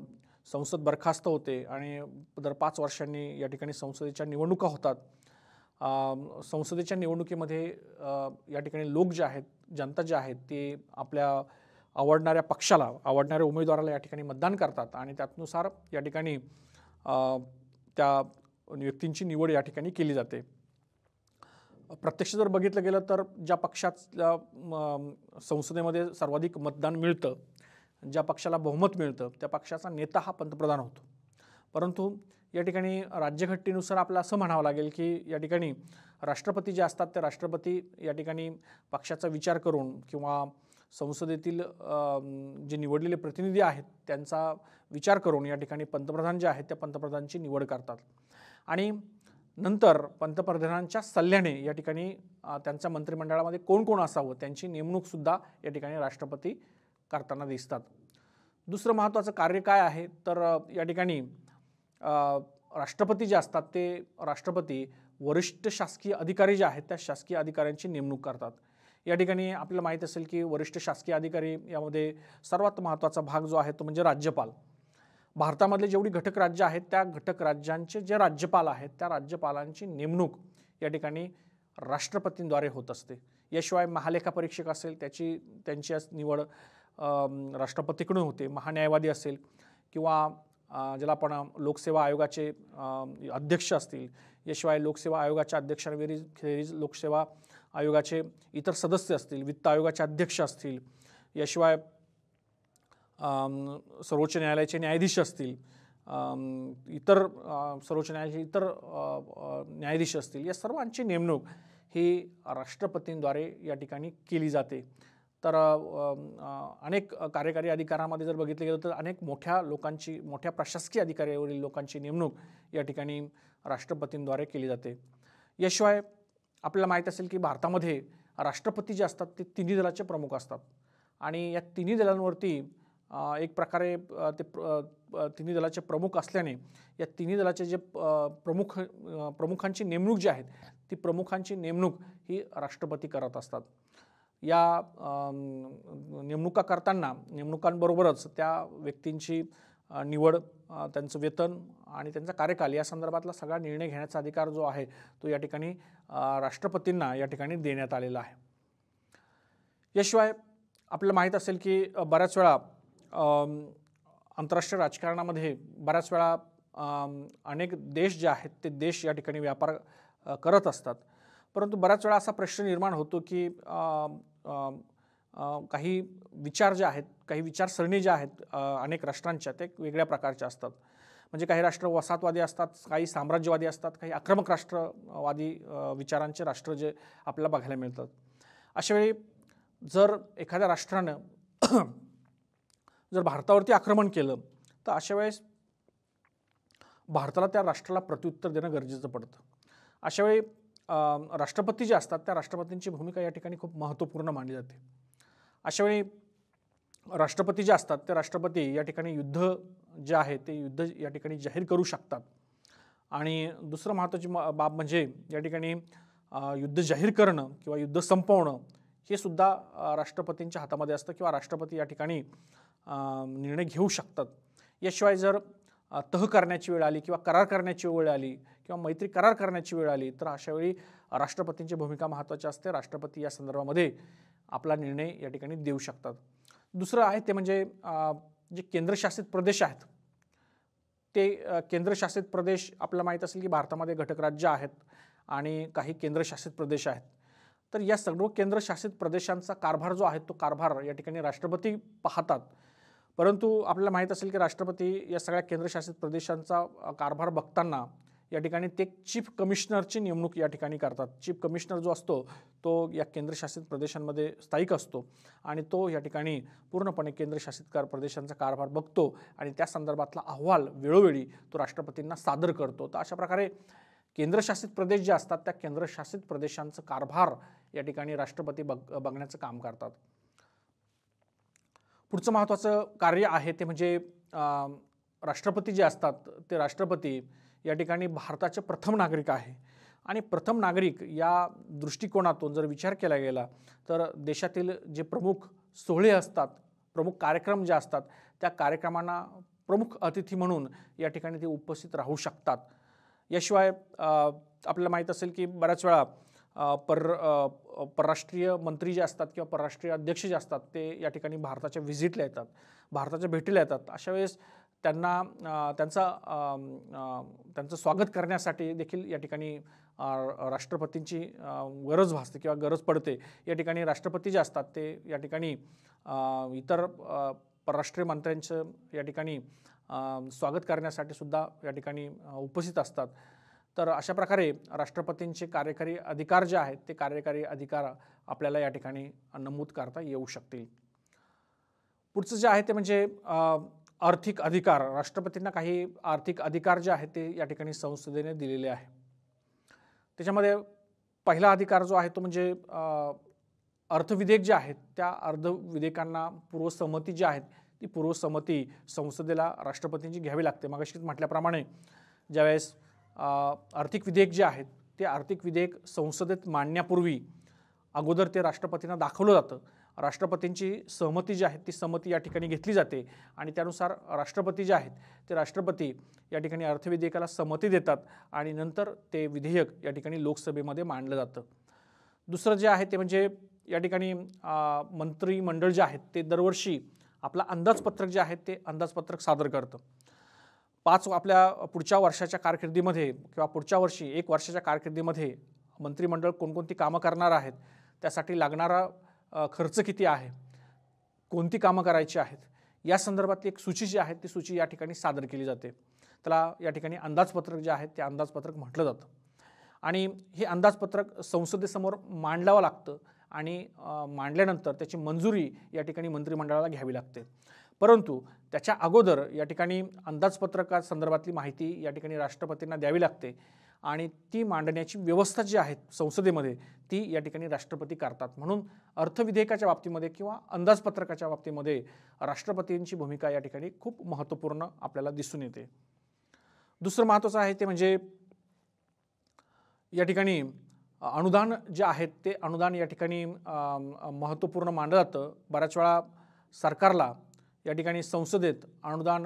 Speaker 1: संसद बरखास्त होते आणि दर पाच वर्षांनी या ठिकाणी संसदेच्या निवडणुका होतात संसदेच्या निवडणुकीमध्ये या ठिकाणी लोक जे आहेत जनता जे आहेत ते आपल्या आवडणाऱ्या पक्षाला आवडणाऱ्या उमेदवाराला या ठिकाणी मतदान करतात आणि त्यानुसार या ठिकाणी त्या व्यक्तींची निवड या ठिकाणी केली जाते प्रत्यक्ष जर बघितलं गेलं तर ज्या पक्षातल्या संसदेमध्ये सर्वाधिक मतदान मिळतं ज्या पक्षाला बहुमत मिळतं त्या पक्षाचा नेता हा पंतप्रधान होतो परंतु या ठिकाणी राज्यघटनेनुसार आपलं असं म्हणावं लागेल की या ठिकाणी राष्ट्रपती जे असतात ते राष्ट्रपती या ठिकाणी पक्षाचा विचार करून किंवा संसदेतील जे निवडलेले प्रतिनिधी आहेत त्यांचा विचार करून या ठिकाणी पंतप्रधान जे आहेत त्या पंतप्रधानांची निवड करतात आणि नंतर पंतप्रधानांच्या सल्ल्याने या ठिकाणी त्यांच्या मंत्रिमंडळामध्ये कोण कोण असावं त्यांची नेमणूकसुद्धा या ठिकाणी राष्ट्रपती करताना दिसतात दुसरं महत्त्वाचं कार्य काय आहे तर या ठिकाणी राष्ट्रपती जे असतात ते राष्ट्रपती वरिष्ठ शासकीय अधिकारी जे आहेत त्या शासकीय अधिकाऱ्यांची नेमणूक करतात या ठिकाणी आपल्याला माहीत असेल की वरिष्ठ शासकीय अधिकारी यामध्ये सर्वात महत्त्वाचा भाग जो आहे तो म्हणजे राज्यपाल भारतामधले जेवढी घटक राज्य आहेत त्या घटक राज्यांचे जे राज्यपाल आहेत त्या राज्यपालांची नेमणूक या ठिकाणी राष्ट्रपतींद्वारे होत असते याशिवाय महालेखा परीक्षक असेल त्याची त्यांची निवड राष्ट्रपतीकडून होते महान्यायवादी असेल किंवा ज्याला आपण लोकसेवा आयोगाचे अध्यक्ष असतील याशिवाय लोकसेवा आयोगाच्या अध्यक्षांवेरीज खेरीज लोकसेवा आयोगाचे इतर सदस्य असतील वित्त आयोगाचे अध्यक्ष असतील याशिवाय सर्वोच्च न्यायालयाचे न्यायाधीश असतील इतर सर्वोच्च न्यायालयाचे इतर न्यायाधीश असतील या सर्वांची नेमणूक ही राष्ट्रपतींद्वारे या ठिकाणी केली जाते तर अनेक कार्यकारी अधिकारामध्ये जर बघितलं गेलं तर अनेक मोठ्या लोकांची मोठ्या प्रशासकीय अधिकाऱ्यावरील लोकांची नेमणूक या ठिकाणी राष्ट्रपतींद्वारे केली जाते याशिवाय आपल्याला माहीत असेल की भारतामध्ये राष्ट्रपती जे असतात ते तिन्ही दलाचे प्रमुख असतात आणि या तिन्ही दलांवरती एक प्रकारे ते तिन्ही दलाचे प्रमुख असल्याने या तिन्ही दलाचे जे प्रमुख प्रमुखांची नेमणूक जी आहेत ती प्रमुखांची नेमणूक ही राष्ट्रपती करत असतात या नेमणुका करताना नेमणुकांबरोबरच त्या व्यक्तींची निवड त्यांचं वेतन आणि त्यांचा कार्यकाल या संदर्भातला सगळा निर्णय घेण्याचा अधिकार जो आहे तो या ठिकाणी राष्ट्रपतींना या ठिकाणी देण्यात आलेला आहे याशिवाय आपल्याला माहीत असेल की बऱ्याच वेळा आंतरराष्ट्रीय राजकारणामध्ये बऱ्याच वेळा अनेक देश जे आहेत ते देश या ठिकाणी व्यापार करत असतात परंतु बऱ्याच वेळा असा प्रश्न निर्माण होतो की काही विचार जे आहेत काही विचारसरणी ज्या आहेत अनेक राष्ट्रांच्या ते वेगळ्या प्रकारच्या असतात म्हणजे काही राष्ट्र वसाहतवादी असतात काही साम्राज्यवादी असतात काही आक्रमक राष्ट्रवादी विचारांचे राष्ट्र जे आपल्याला बघायला मिळतात अशावेळी जर एखाद्या राष्ट्रानं जर भारतावरती आक्रमण केलं तर अशा वेळेस भारताला त्या राष्ट्राला प्रत्युत्तर देणं गरजेचं पडतं अशावेळी राष्ट्रपती जे असतात त्या राष्ट्रपतींची भूमिका या ठिकाणी खूप महत्त्वपूर्ण मानली जाते अशावेळी राष्ट्रपती जे असतात ते राष्ट्रपती या ठिकाणी युद्ध जे आहे ते युद्ध या ठिकाणी जाहीर करू शकतात आणि दुसरं महत्त्वाची बाब म्हणजे या ठिकाणी युद्ध जाहीर करणं किंवा युद्ध संपवणं हे सुद्धा राष्ट्रपतींच्या हातामध्ये असतं किंवा राष्ट्रपती या ठिकाणी निर्णय घेऊ शकतात याशिवाय जर तह करण्याची वेळ आली किंवा करार करण्याची वेळ आली किंवा मैत्री करार करण्याची वेळ आली तर अशावेळी राष्ट्रपतींची भूमिका महत्त्वाची असते राष्ट्रपती या संदर्भामध्ये आपला निर्णय या ठिकाणी देऊ शकतात दुसरं आहे ते म्हणजे जे केंद्रशासित प्रदेश आहेत ते केंद्रशासित प्रदेश आपल्याला माहीत असेल की भारतामध्ये घटक राज्य आहेत आणि काही केंद्रशासित प्रदेश आहेत तर या सर्व केंद्रशासित प्रदेशांचा कारभार जो आहे तो कारभार या ठिकाणी राष्ट्रपती पाहतात परंतु आपल्याला माहीत असेल की राष्ट्रपती या सगळ्या केंद्रशासित प्रदेशांचा कारभार बघताना या ठिकाणी ते चीफ कमिशनरची नेमणूक या ठिकाणी करतात चीफ कमिशनर जो असतो तो या केंद्रशासित प्रदेशांमध्ये स्थायिक असतो आणि तो या ठिकाणी पूर्णपणे केंद्रशासित कार प्रदेशांचा कारभार बघतो आणि त्या संदर्भातला अहवाल वेळोवेळी तो राष्ट्रपतींना सादर करतो तर अशा प्रकारे केंद्रशासित प्रदेश जे असतात त्या केंद्रशासित प्रदेशांचा कारभार या ठिकाणी राष्ट्रपती बघ बघण्याचं काम करतात पुढचं महत्त्वाचं कार्य आहे ते म्हणजे राष्ट्रपती जे असतात ते राष्ट्रपती या ठिकाणी भारताचे प्रथम नागरिक आहे आणि प्रथम नागरिक या दृष्टिकोनातून जर विचार केला गेला तर देशातील जे प्रमुख सोहळे असतात प्रमुख कार्यक्रम जे असतात त्या कार्यक्रमांना प्रमुख अतिथी म्हणून या ठिकाणी ते उपस्थित राहू शकतात याशिवाय आपल्याला माहीत असेल की बऱ्याच वेळा पर परराष्ट्रीय मंत्री जे असतात किंवा परराष्ट्रीय अध्यक्ष जे असतात ते या ठिकाणी भारताच्या व्हिजिटला येतात भारताच्या भेटीला येतात अशा वेळेस त्यांना त्यांचा त्यांचं स्वागत करण्यासाठी देखील या ठिकाणी राष्ट्रपतींची गरज भासते किंवा गरज पडते या ठिकाणी राष्ट्रपती जे असतात ते या ठिकाणी इतर परराष्ट्रीय मंत्र्यांचं या ठिकाणी स्वागत करण्यासाठी सुद्धा या ठिकाणी उपस्थित असतात तर अशा प्रकारे राष्ट्रपतींचे कार्यकारी अधिकार जे आहेत ते कार्यकारी अधिकार आपल्याला या ठिकाणी नमूद करता येऊ शकतील पुढचं जे आहे ते म्हणजे आर्थिक अधिकार राष्ट्रपतींना काही आर्थिक अधिकार जे आहेत ते या ठिकाणी संसदेने दिलेले आहे त्याच्यामध्ये पहिला अधिकार जो आहे तो म्हणजे अर्थविधेयक जे आहेत त्या अर्थविधेयकांना पूर्वसंमती जी आहेत ती पूर्वसंमती संसदेला राष्ट्रपतींची घ्यावी लागते मागाशीच म्हटल्याप्रमाणे ज्यावेळेस आर्थिक विधेयक जे आहेत ते आर्थिक विधेयक संसदेत मांडण्यापूर्वी अगोदर ते राष्ट्रपतींना दाखवलं जातं राष्ट्रपतींची सहमती जी आहे ती सहमती या ठिकाणी घेतली जाते आणि त्यानुसार राष्ट्रपती जे आहेत ते राष्ट्रपती या ठिकाणी अर्थविधेयकाला सहमती देतात आणि नंतर ते विधेयक या ठिकाणी लोकसभेमध्ये मांडलं जातं दुसरं जे आहे ते म्हणजे या ठिकाणी मंत्रिमंडळ जे आहेत ते दरवर्षी आपला अंदाजपत्रक जे आहे ते अंदाजपत्रक सादर करतं पाच आपल्या पुढच्या वर्षाच्या कारकिर्दीमध्ये किंवा पुढच्या वर्षी एक वर्षाच्या कारकिर्दीमध्ये मंत्रिमंडळ कोणकोणती कामं करणार आहेत त्यासाठी लागणारा खर्च किती आहे कोणती कामं करायची आहेत या संदर्भातली एक सूची जी आहे ती सूची या ठिकाणी सादर केली जाते त्याला या ठिकाणी अंदाजपत्रक जे आहे ते अंदाजपत्रक म्हटलं जातं आणि हे अंदाजपत्रक संसदेसमोर मांडलावं लागतं आणि मांडल्यानंतर त्याची मंजुरी या ठिकाणी मंत्रिमंडळाला घ्यावी लागते परंतु त्याच्या अगोदर या ठिकाणी अंदाजपत्रका संदर्भातली माहिती या ठिकाणी राष्ट्रपतींना द्यावी लागते आणि ती मांडण्याची व्यवस्था जी आहे संसदेमध्ये ती या ठिकाणी राष्ट्रपती करतात म्हणून अर्थविधेयकाच्या बाबतीमध्ये किंवा अंदाजपत्रकाच्या बाबतीमध्ये राष्ट्रपतींची भूमिका या ठिकाणी खूप महत्त्वपूर्ण आपल्याला दिसून येते दुसरं महत्त्वाचं आहे ते म्हणजे या ठिकाणी अनुदान जे आहेत ते अनुदान या ठिकाणी महत्त्वपूर्ण मानलं जातं बऱ्याच वेळा सरकारला या ठिकाणी संसदेत अनुदान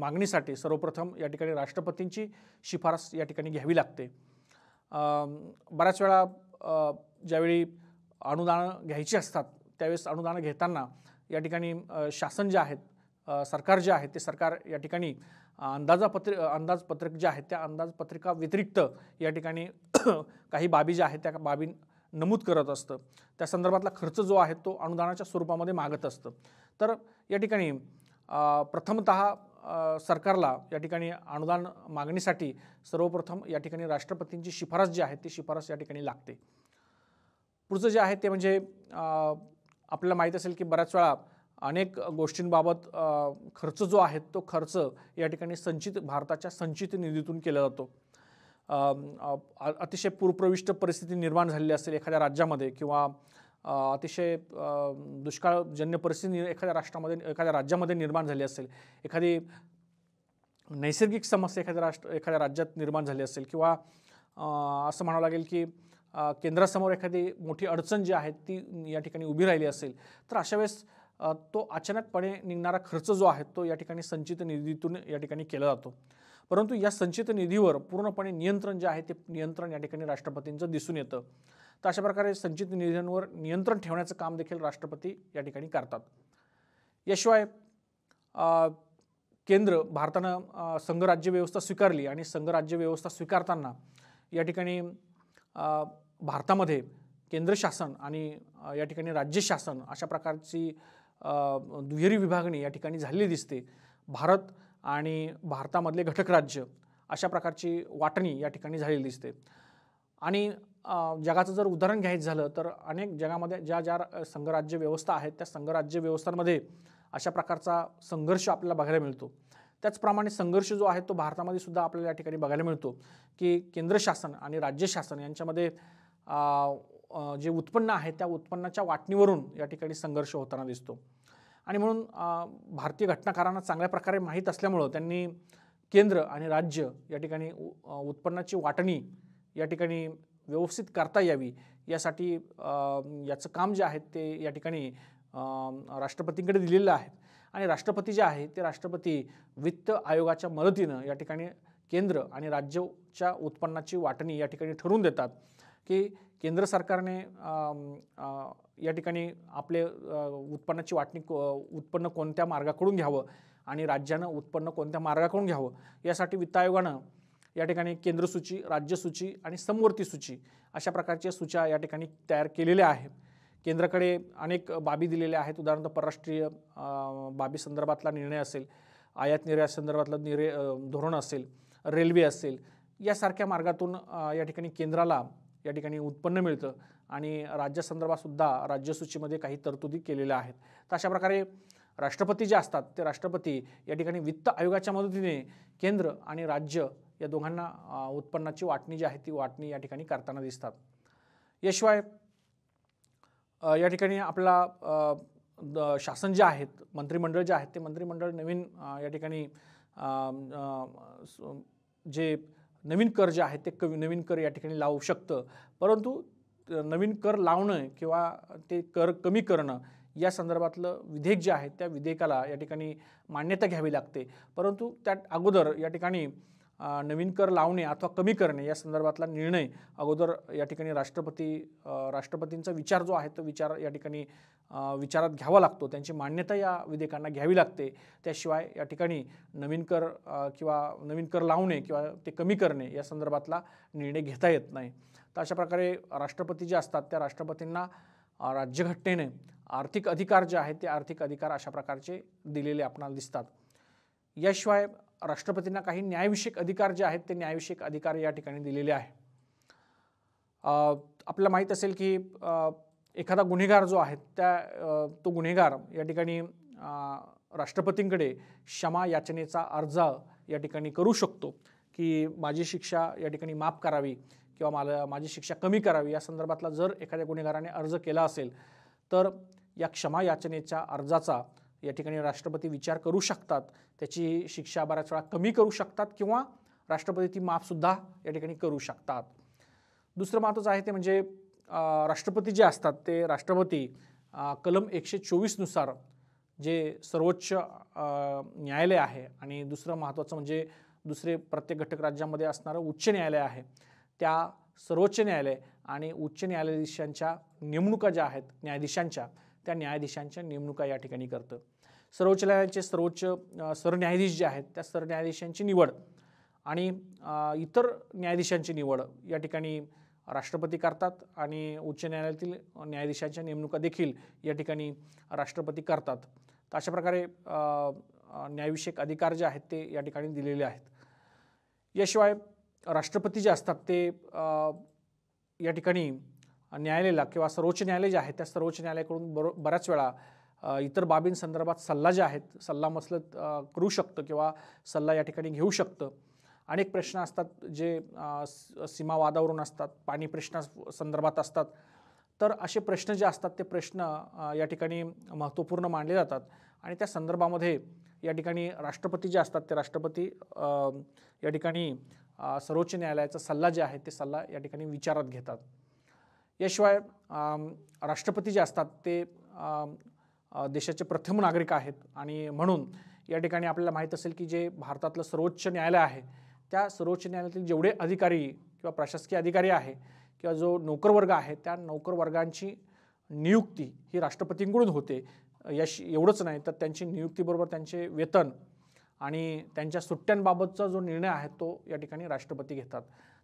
Speaker 1: मागणीसाठी सर्वप्रथम या ठिकाणी राष्ट्रपतींची शिफारस या ठिकाणी घ्यावी लागते बऱ्याच वेळा ज्यावेळी अनुदानं घ्यायची असतात त्यावेळेस अनुदानं घेताना या ठिकाणी शासन जे आहेत सरकार जे आहे ते सरकार या ठिकाणी अंदाजापत्र अंदाजपत्रक जे आहेत त्या अंदाजपत्रिका व्यतिरिक्त या ठिकाणी काही बाबी ज्या आहेत त्या बाबी नमूद करत असतं त्या संदर्भातला खर्च जो आहे तो अनुदानाच्या स्वरूपामध्ये मागत असतं तर या ठिकाणी प्रथमत सरकारला या ठिकाणी अनुदान मागणीसाठी सर्वप्रथम या ठिकाणी राष्ट्रपतींची शिफारस जी आहे ती शिफारस या ठिकाणी लागते पुढचं जे आहे ते म्हणजे आपल्याला माहीत असेल की बऱ्याच वेळा अनेक गोष्टींबाबत खर्च जो आहे तो खर्च या ठिकाणी संचित भारताच्या संचित निधीतून केला जातो अतिशय पूरप्रविष्ट परिस्थिती निर्माण झालेली असेल एखाद्या राज्यामध्ये किंवा अतिशय दुष्काळजन्य परिस्थिती एखाद्या राष्ट्रामध्ये एखाद्या राज्यामध्ये निर्माण झाली असेल एखादी नैसर्गिक समस्या एखाद्या राष्ट्र एखाद्या राज्यात निर्माण झाली असेल किंवा असं म्हणावं लागेल की केंद्रासमोर एखादी मोठी अडचण जी आहे ती या ठिकाणी उभी राहिली असेल तर अशा वेळेस तो अचानकपणे निघणारा खर्च जो आहे तो या ठिकाणी संचित निधीतून या ठिकाणी केला जातो परंतु या संचित निधीवर पूर्णपणे नियंत्रण जे आहे ते नियंत्रण या ठिकाणी राष्ट्रपतींचं दिसून येतं तर अशा प्रकारे संचित निधींवर नियंत्रण ठेवण्याचं काम देखील राष्ट्रपती या ठिकाणी करतात याशिवाय केंद्र भारतानं संघराज्य व्यवस्था स्वीकारली आणि संघराज्य व्यवस्था स्वीकारताना या ठिकाणी भारतामध्ये केंद्र शासन आणि या ठिकाणी राज्य शासन अशा प्रकारची दुहेरी विभागणी या ठिकाणी झालेली दिसते भारत आणि भारतामधले घटक राज्य अशा प्रकारची वाटणी या ठिकाणी झालेली दिसते आणि जगाचं जर उदाहरण घ्यायचं झालं तर अनेक जगामध्ये ज्या ज्या संघराज्य व्यवस्था आहेत त्या संघराज्य व्यवस्थांमध्ये अशा प्रकारचा संघर्ष आपल्याला बघायला मिळतो त्याचप्रमाणे संघर्ष जो आहे तो भारतामध्ये सुद्धा आपल्याला या ठिकाणी बघायला मिळतो की केंद्र शासन आणि राज्य शासन यांच्यामध्ये जे उत्पन्न आहे त्या उत्पन्नाच्या वाटणीवरून या ठिकाणी संघर्ष होताना दिसतो आणि म्हणून भारतीय घटनाकारांना चांगल्या प्रकारे माहीत असल्यामुळं त्यांनी केंद्र आणि राज्य या ठिकाणी उत्पन्नाची वाटणी या ठिकाणी व्यवस्थित करता यावी यासाठी याचं काम जे आहे ते या ठिकाणी राष्ट्रपतींकडे दिलेलं आहे आणि राष्ट्रपती जे आहे ते राष्ट्रपती वित्त आयोगाच्या मदतीनं या ठिकाणी केंद्र आणि राज्याच्या उत्पन्नाची वाटणी या ठिकाणी ठरवून देतात की केंद्र सरकारने या ठिकाणी आपले उत्पन्नाची वाटणी उत्पन्न कोणत्या मार्गाकडून घ्यावं आणि राज्यानं उत्पन्न कोणत्या मार्गाकडून घ्यावं यासाठी वित्त आयोगानं या ठिकाणी केंद्रसूची राज्यसूची आणि समवर्ती सूची अशा प्रकारच्या सूच्या या ठिकाणी तयार केलेल्या आहेत केंद्राकडे अनेक बाबी दिलेल्या आहेत उदाहरणार्थ परराष्ट्रीय बाबी संदर्भातला निर्णय असेल आयात निर्यात संदर्भातलं निरे धोरण असेल रेल्वे असेल यासारख्या मार्गातून या ठिकाणी केंद्राला या ठिकाणी उत्पन्न मिळतं आणि राज्यासंदर्भातसुद्धा राज्यसूचीमध्ये काही तरतुदी केलेल्या आहेत तर अशा प्रकारे राष्ट्रपती जे असतात ते राष्ट्रपती या ठिकाणी वित्त आयोगाच्या मदतीने केंद्र आणि राज्य या दोघांना उत्पन्नाची वाटणी जी आहे ती वाटणी या ठिकाणी करताना दिसतात याशिवाय या ठिकाणी आपला शासन जे आहेत मंत्रिमंडळ जे आहेत ते मंत्रिमंडळ नवीन या ठिकाणी जे नवीन कर जे आहेत ते कवी नवीन कर या ठिकाणी लावू शकतं परंतु नवीन कर लावणं किंवा ते कर कमी करणं या संदर्भातलं विधेयक जे आहे त्या विधेयकाला या ठिकाणी मान्यता घ्यावी लागते परंतु त्या अगोदर या ठिकाणी नवीन कर लावणे अथवा कमी करणे या संदर्भातला निर्णय अगोदर या ठिकाणी राष्ट्रपती राष्ट्रपतींचा विचार जो आहे तो विचार या ठिकाणी विचारात घ्यावा लागतो त्यांची मान्यता या विधेयकांना घ्यावी लागते त्याशिवाय या ठिकाणी नवीन कर किंवा नवीन कर लावणे किंवा ते कमी करणे या संदर्भातला निर्णय घेता येत नाही तर अशा प्रकारे राष्ट्रपती जे असतात त्या राष्ट्रपतींना राज्यघटनेने आर्थिक अधिकार जे आहेत ते आर्थिक अधिकार अशा प्रकारचे दिलेले आपणाला दिसतात याशिवाय राष्ट्रपतींना काही न्यायविषयक अधिकार जे आहेत ते न्यायविषयक अधिकार या ठिकाणी दिलेले आहे आपल्याला माहीत असेल की एखादा गुन्हेगार जो आहे त्या तो गुन्हेगार या ठिकाणी राष्ट्रपतींकडे क्षमा याचनेचा अर्ज या ठिकाणी करू शकतो की माझी शिक्षा या ठिकाणी माफ करावी किंवा मला माझी शिक्षा कमी करावी या संदर्भातला जर एखाद्या गुन्हेगाराने अर्ज केला असेल तर या क्षमा याचनेच्या अर्जाचा या ठिकाणी राष्ट्रपती विचार करू शकतात त्याची शिक्षा बऱ्याच वेळा कमी करू शकतात किंवा राष्ट्रपती ती माफसुद्धा या ठिकाणी करू शकतात दुसरं महत्त्वाचं आहे ते म्हणजे राष्ट्रपती जे असतात ते राष्ट्रपती कलम एकशे चोवीसनुसार जे सर्वोच्च न्यायालय आहे आणि दुसरं महत्त्वाचं म्हणजे दुसरे प्रत्येक घटक राज्यामध्ये असणारं उच्च न्यायालय आहे त्या सर्वोच्च न्यायालय आणि उच्च न्यायाधीशांच्या नेमणुका ज्या आहेत न्यायाधीशांच्या त्या न्यायाधीशांच्या नेमणुका या ठिकाणी करतं सर्वोच्च न्यायालयाचे सर्वोच्च सरन्यायाधीश जे आहेत त्या सरन्यायाधीशांची निवड आणि इतर न्यायाधीशांची निवड या ठिकाणी राष्ट्रपती करतात आणि उच्च न्यायालयातील न्यायाधीशांच्या नेमणुका देखील या ठिकाणी राष्ट्रपती करतात तर अशा प्रकारे न्यायविषयक अधिकार जे आहेत ते या ठिकाणी दिलेले आहेत याशिवाय राष्ट्रपती जे असतात ते या ठिकाणी न्यायालयाला किंवा सर्वोच्च न्यायालय जे आहे त्या सर्वोच्च न्यायालयाकडून बरो बऱ्याच वेळा इतर बाबींसंदर्भात सल्ला जे आहेत सल्ला मसलत करू शकतं किंवा सल्ला या ठिकाणी घेऊ शकतं अनेक प्रश्न असतात जे सीमावादावरून असतात पाणी संदर्भात असतात तर असे प्रश्न जे असतात ते प्रश्न या ठिकाणी महत्त्वपूर्ण मानले जातात आणि त्या संदर्भामध्ये या ठिकाणी राष्ट्रपती जे असतात ते राष्ट्रपती या ठिकाणी सर्वोच्च न्यायालयाचा सल्ला जे आहे ते सल्ला या ठिकाणी विचारात घेतात याशिवाय राष्ट्रपती जे असतात ते देशाचे प्रथम नागरिक आहेत आणि म्हणून या ठिकाणी आपल्याला माहीत असेल की जे भारतातलं सर्वोच्च न्यायालय आहे त्या सर्वोच्च न्यायालयातील जेवढे अधिकारी किंवा प्रशासकीय अधिकारी आहे किंवा जो नोकरवर्ग आहे त्या नोकरवर्गांची नियुक्ती ही राष्ट्रपतींकडून होते याशी एवढंच नाही तर त्यांची नियुक्तीबरोबर त्यांचे वेतन आणि त्यांच्या सुट्ट्यांबाबतचा जो निर्णय आहे तो या ठिकाणी राष्ट्रपती घेतात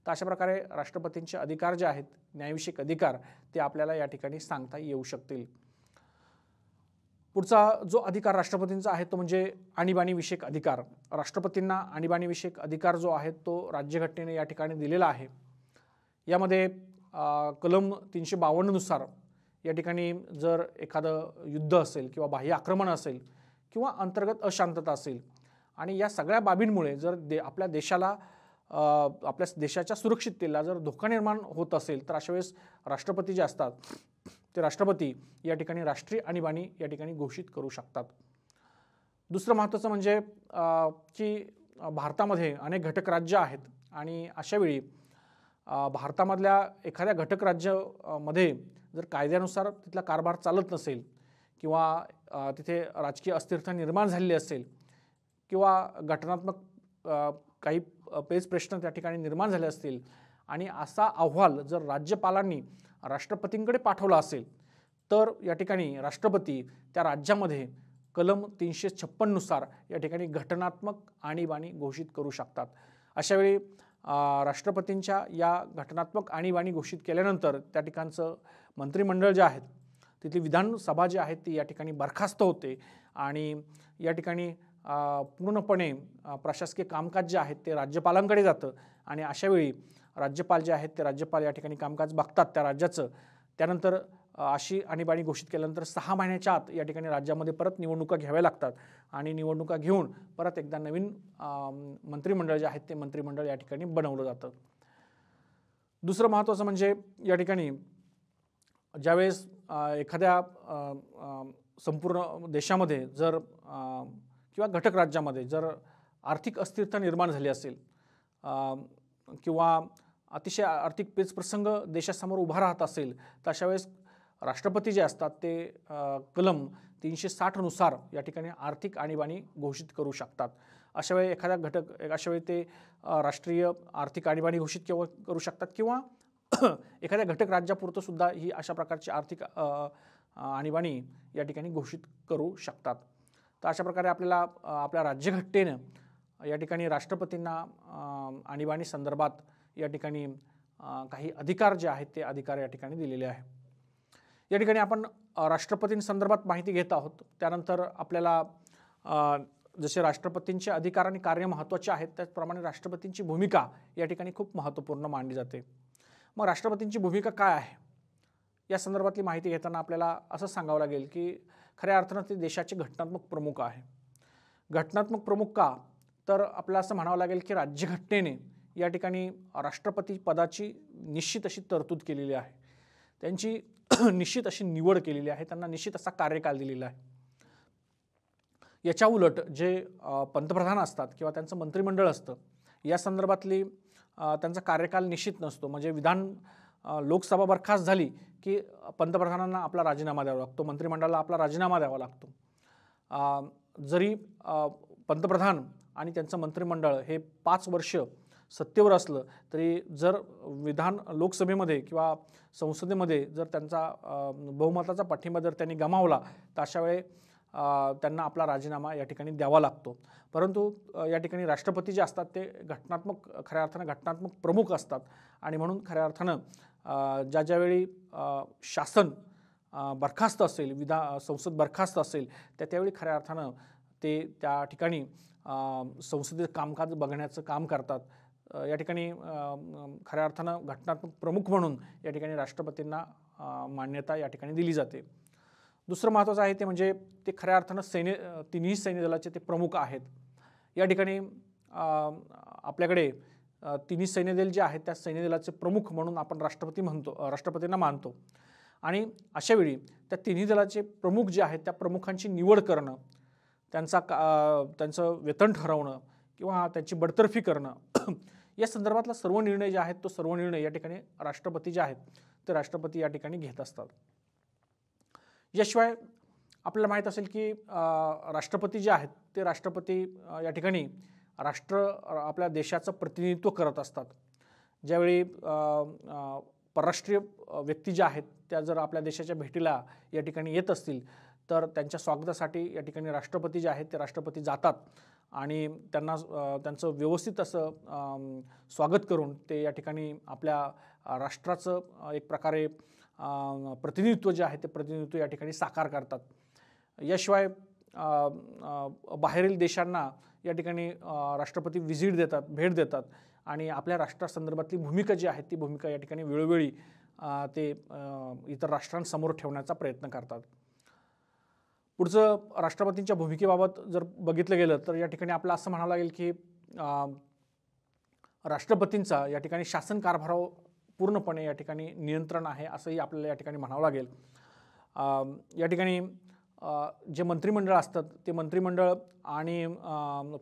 Speaker 1: तर अशा प्रकारे राष्ट्रपतींचे अधिकार जे आहेत न्यायविषयक अधिकार ते आपल्याला या ठिकाणी सांगता येऊ शकतील पुढचा जो अधिकार राष्ट्रपतींचा आहे तो म्हणजे आणीबाणीविषयक अधिकार राष्ट्रपतींना आणीबाणीविषयक अधिकार जो आहे तो राज्यघटनेने या ठिकाणी दिलेला आहे यामध्ये कलम तीनशे बावन्ननुसार या ठिकाणी जर एखादं युद्ध असेल किंवा बाह्य आक्रमण असेल किंवा अंतर्गत अशांतता असेल आणि या सगळ्या बाबींमुळे जर दे आपल्या देशाला आपल्या देशाच्या सुरक्षिततेला जर धोका निर्माण होत असेल तर अशा वेळेस राष्ट्रपती जे असतात ते राष्ट्रपती या ठिकाणी राष्ट्रीय आणीबाणी या ठिकाणी घोषित करू शकतात दुसरं महत्त्वाचं म्हणजे की भारतामध्ये अनेक घटक राज्य आहेत आणि अशावेळी भारतामधल्या एखाद्या घटक राज्यामध्ये जर कायद्यानुसार तिथला कारभार चालत नसेल किंवा तिथे राजकीय अस्थिरता निर्माण झालेली असेल किंवा घटनात्मक काही पेच प्रश्न त्या ठिकाणी निर्माण झाले असतील आणि असा अहवाल जर राज्यपालांनी राष्ट्रपतींकडे पाठवला असेल तर या ठिकाणी राष्ट्रपती त्या राज्यामध्ये कलम तीनशे छप्पननुसार या ठिकाणी घटनात्मक आणीबाणी घोषित करू शकतात अशावेळी राष्ट्रपतींच्या या घटनात्मक आणीबाणी घोषित केल्यानंतर त्या ठिकाणचं मंत्रिमंडळ जे आहेत तिथली विधानसभा जी आहेत ती या ठिकाणी बरखास्त होते आणि या ठिकाणी पूर्णपणे प्रशासकीय कामकाज जे आहेत ते राज्यपालांकडे जातं आणि अशावेळी राज्यपाल जे आहेत ते राज्यपाल या ठिकाणी कामकाज बघतात त्या राज्याचं त्यानंतर अशी आणीबाणी घोषित केल्यानंतर सहा महिन्याच्या आत या ठिकाणी राज्यामध्ये परत निवडणुका घ्याव्या लागतात आणि निवडणुका घेऊन परत एकदा नवीन मंत्रिमंडळ जे आहेत ते मंत्रिमंडळ या ठिकाणी बनवलं जातं दुसरं महत्त्वाचं म्हणजे या ठिकाणी ज्यावेळेस एखाद्या संपूर्ण देशामध्ये जर किंवा घटक राज्यामध्ये जर आर्थिक अस्थिरता निर्माण झाली असेल किंवा अतिशय आर्थिक पेचप्रसंग देशासमोर उभा राहत असेल तर अशा वेळेस राष्ट्रपती जे असतात ते कलम तीनशे साठनुसार या ठिकाणी आर्थिक आणीबाणी घोषित करू शकतात अशा वेळी एखादा घटक अशा वेळी ते राष्ट्रीय आर्थिक आणीबाणी घोषित केव्हा करू शकतात किंवा एखाद्या घटक राज्यापुरतंसुद्धा सुद्धा ही अशा प्रकारची आर्थिक आणीबाणी या ठिकाणी घोषित करू शकतात तर अशा प्रकारे आपल्याला आपल्या राज्यघटनेनं या ठिकाणी राष्ट्रपतींना आणीबाणी संदर्भात या ठिकाणी काही अधिकार जे आहेत ते अधिकार या ठिकाणी दिलेले आहे या ठिकाणी आपण राष्ट्रपतींसंदर्भात माहिती घेत आहोत त्यानंतर आपल्याला जसे राष्ट्रपतींचे अधिकार आणि कार्य महत्त्वाचे आहेत त्याचप्रमाणे राष्ट्रपतींची भूमिका या ठिकाणी खूप महत्त्वपूर्ण मानली जाते मग राष्ट्रपतींची भूमिका काय आहे या संदर्भातली माहिती घेताना आपल्याला असं सांगावं लागेल की खऱ्या अर्थानं ते देशाचे घटनात्मक प्रमुख आहे घटनात्मक प्रमुख का तर आपल्याला असं म्हणावं लागेल की राज्यघटनेने या ठिकाणी राष्ट्रपती पदाची निश्चित अशी तरतूद केलेली आहे त्यांची निश्चित अशी निवड केलेली आहे त्यांना निश्चित असा कार्यकाल दिलेला आहे याच्या उलट जे पंतप्रधान असतात किंवा त्यांचं मंत्रिमंडळ असतं या संदर्भातली त्यांचा कार्यकाल निश्चित नसतो म्हणजे विधान लोकसभा बरखास्त झाली की पंतप्रधानांना आपला राजीनामा द्यावा लागतो मंत्रिमंडळाला आपला राजीनामा द्यावा लागतो जरी पंतप्रधान आणि त्यांचं मंत्रिमंडळ हे पाच वर्ष सत्तेवर असलं तरी जर विधान लोकसभेमध्ये किंवा संसदेमध्ये जर त्यांचा बहुमताचा पाठिंबा जर त्यांनी गमावला तर अशा त्यांना आपला राजीनामा या ठिकाणी द्यावा लागतो परंतु या ठिकाणी राष्ट्रपती जे असतात ते घटनात्मक खऱ्या अर्थानं घटनात्मक प्रमुख असतात आणि म्हणून खऱ्या अर्थानं ज्या ज्यावेळी शासन बरखास्त असेल विधा संसद बरखास्त असेल त्या त्यावेळी खऱ्या अर्थानं ते त्या ठिकाणी संसदेचं कामकाज बघण्याचं काम करतात या ठिकाणी खऱ्या अर्थानं घटनात्मक प्रमुख म्हणून या ठिकाणी राष्ट्रपतींना मान्यता या ठिकाणी दिली जाते दुसरं महत्त्वाचं आहे ते म्हणजे ते खऱ्या अर्थानं सैन्य तिन्ही सैन्य दलाचे ते प्रमुख आहेत या ठिकाणी आपल्याकडे तिन्ही सैन्यदल जे आहेत त्या सैन्यदलाचे प्रमुख म्हणून आपण राष्ट्रपती म्हणतो राष्ट्रपतींना मानतो आणि अशावेळी त्या तिन्ही दलाचे प्रमुख जे आहेत त्या प्रमुखांची निवड करणं त्यांचा त्यांचं वेतन ठरवणं किंवा त्यांची बडतर्फी करणं या संदर्भातला सर्व निर्णय जे आहेत तो सर्व निर्णय या ठिकाणी राष्ट्रपती जे आहेत ते राष्ट्रपती या ठिकाणी घेत असतात याशिवाय आपल्याला माहीत असेल की राष्ट्रपती जे आहेत ते राष्ट्रपती या ठिकाणी राष्ट्र आपल्या देशाचं प्रतिनिधित्व करत असतात ज्यावेळी परराष्ट्रीय व्यक्ती ज्या आहेत त्या जर आपल्या देशाच्या भेटीला या ठिकाणी येत असतील तर त्यांच्या स्वागतासाठी या ठिकाणी राष्ट्रपती जे आहेत ते राष्ट्रपती जातात आणि त्यांना त्यांचं व्यवस्थित असं स्वागत करून ते या ठिकाणी आपल्या राष्ट्राचं एक प्रकारे प्रतिनिधित्व जे आहे ते प्रतिनिधित्व या ठिकाणी साकार करतात याशिवाय बाहेरील देशांना या ठिकाणी राष्ट्रपती व्हिजिट देतात भेट देतात आणि आपल्या राष्ट्रासंदर्भातली भूमिका जी आहे ती भूमिका या ठिकाणी वेळोवेळी ते इतर राष्ट्रांसमोर ठेवण्याचा प्रयत्न करतात पुढचं राष्ट्रपतींच्या भूमिकेबाबत जर बघितलं गेलं तर या ठिकाणी आपलं असं म्हणावं लागेल की राष्ट्रपतींचा या ठिकाणी शासन कारभार पूर्णपणे या ठिकाणी नियंत्रण आहे असंही आपल्याला या ठिकाणी म्हणावं लागेल या ठिकाणी जे मंत्रिमंडळ असतात ते मंत्रिमंडळ आणि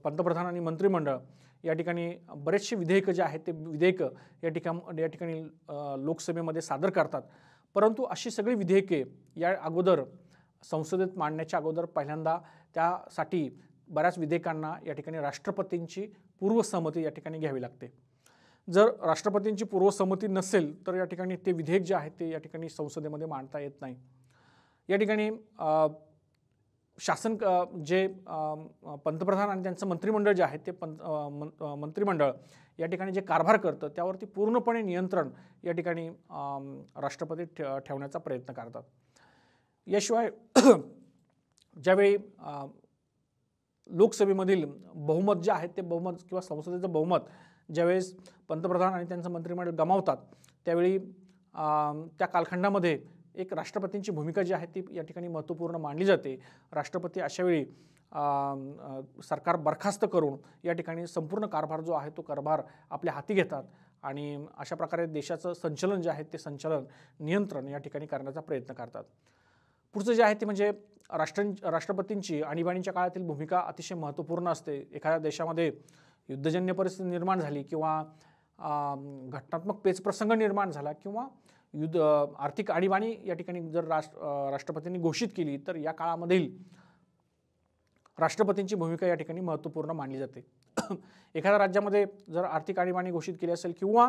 Speaker 1: पंतप्रधान आणि मंत्रिमंडळ या ठिकाणी बरेचसे विधेयकं जे आहेत ते विधेयकं या ठिकाण या ठिकाणी लोकसभेमध्ये सादर करतात परंतु अशी सगळी विधेयके या अगोदर संसदेत मांडण्याच्या अगोदर पहिल्यांदा त्यासाठी बऱ्याच विधेयकांना या ठिकाणी राष्ट्रपतींची पूर्वसहमती या ठिकाणी घ्यावी लागते जर राष्ट्रपतींची पूर्वसहमती नसेल तर या ठिकाणी ते विधेयक जे आहे ते या ठिकाणी संसदेमध्ये मांडता येत नाही या ठिकाणी शासन जे पंतप्रधान आणि त्यांचं मंत्रिमंडळ जे आहे ते पंत मंत्रिमंडळ या ठिकाणी जे कारभार करतं त्यावरती पूर्णपणे नियंत्रण या ठिकाणी राष्ट्रपती ठे ठेवण्याचा प्रयत्न करतात याशिवाय ज्यावेळी लोकसभेमधील बहुमत जे आहेत ते बहुमत किंवा संसदेचं बहुमत ज्यावेळेस पंतप्रधान आणि त्यांचं मंत्रिमंडळ गमावतात त्यावेळी त्या कालखंडामध्ये एक राष्ट्रपतींची भूमिका जी आहे ती या ठिकाणी महत्त्वपूर्ण मानली जाते राष्ट्रपती अशावेळी सरकार बरखास्त करून या ठिकाणी संपूर्ण कारभार जो आहे तो कारभार आपल्या हाती घेतात आणि अशा प्रकारे देशाचं संचलन जे आहे ते संचलन नियंत्रण या ठिकाणी करण्याचा प्रयत्न करतात पुढचं जे आहे ते म्हणजे राष्ट्र राष्ट्रपतींची आणीबाणीच्या काळातील भूमिका अतिशय महत्त्वपूर्ण असते एखाद्या देशामध्ये युद्धजन्य परिस्थिती निर्माण झाली किंवा घटनात्मक पेचप्रसंग निर्माण झाला किंवा युद्ध आर्थिक आणीबाणी या ठिकाणी जर राष्ट्र राष्ट्रपतींनी घोषित केली तर या काळामधील राष्ट्रपतींची भूमिका या ठिकाणी महत्त्वपूर्ण मानली जाते एखाद्या राज्यामध्ये जर आर्थिक आणीबाणी घोषित केली असेल किंवा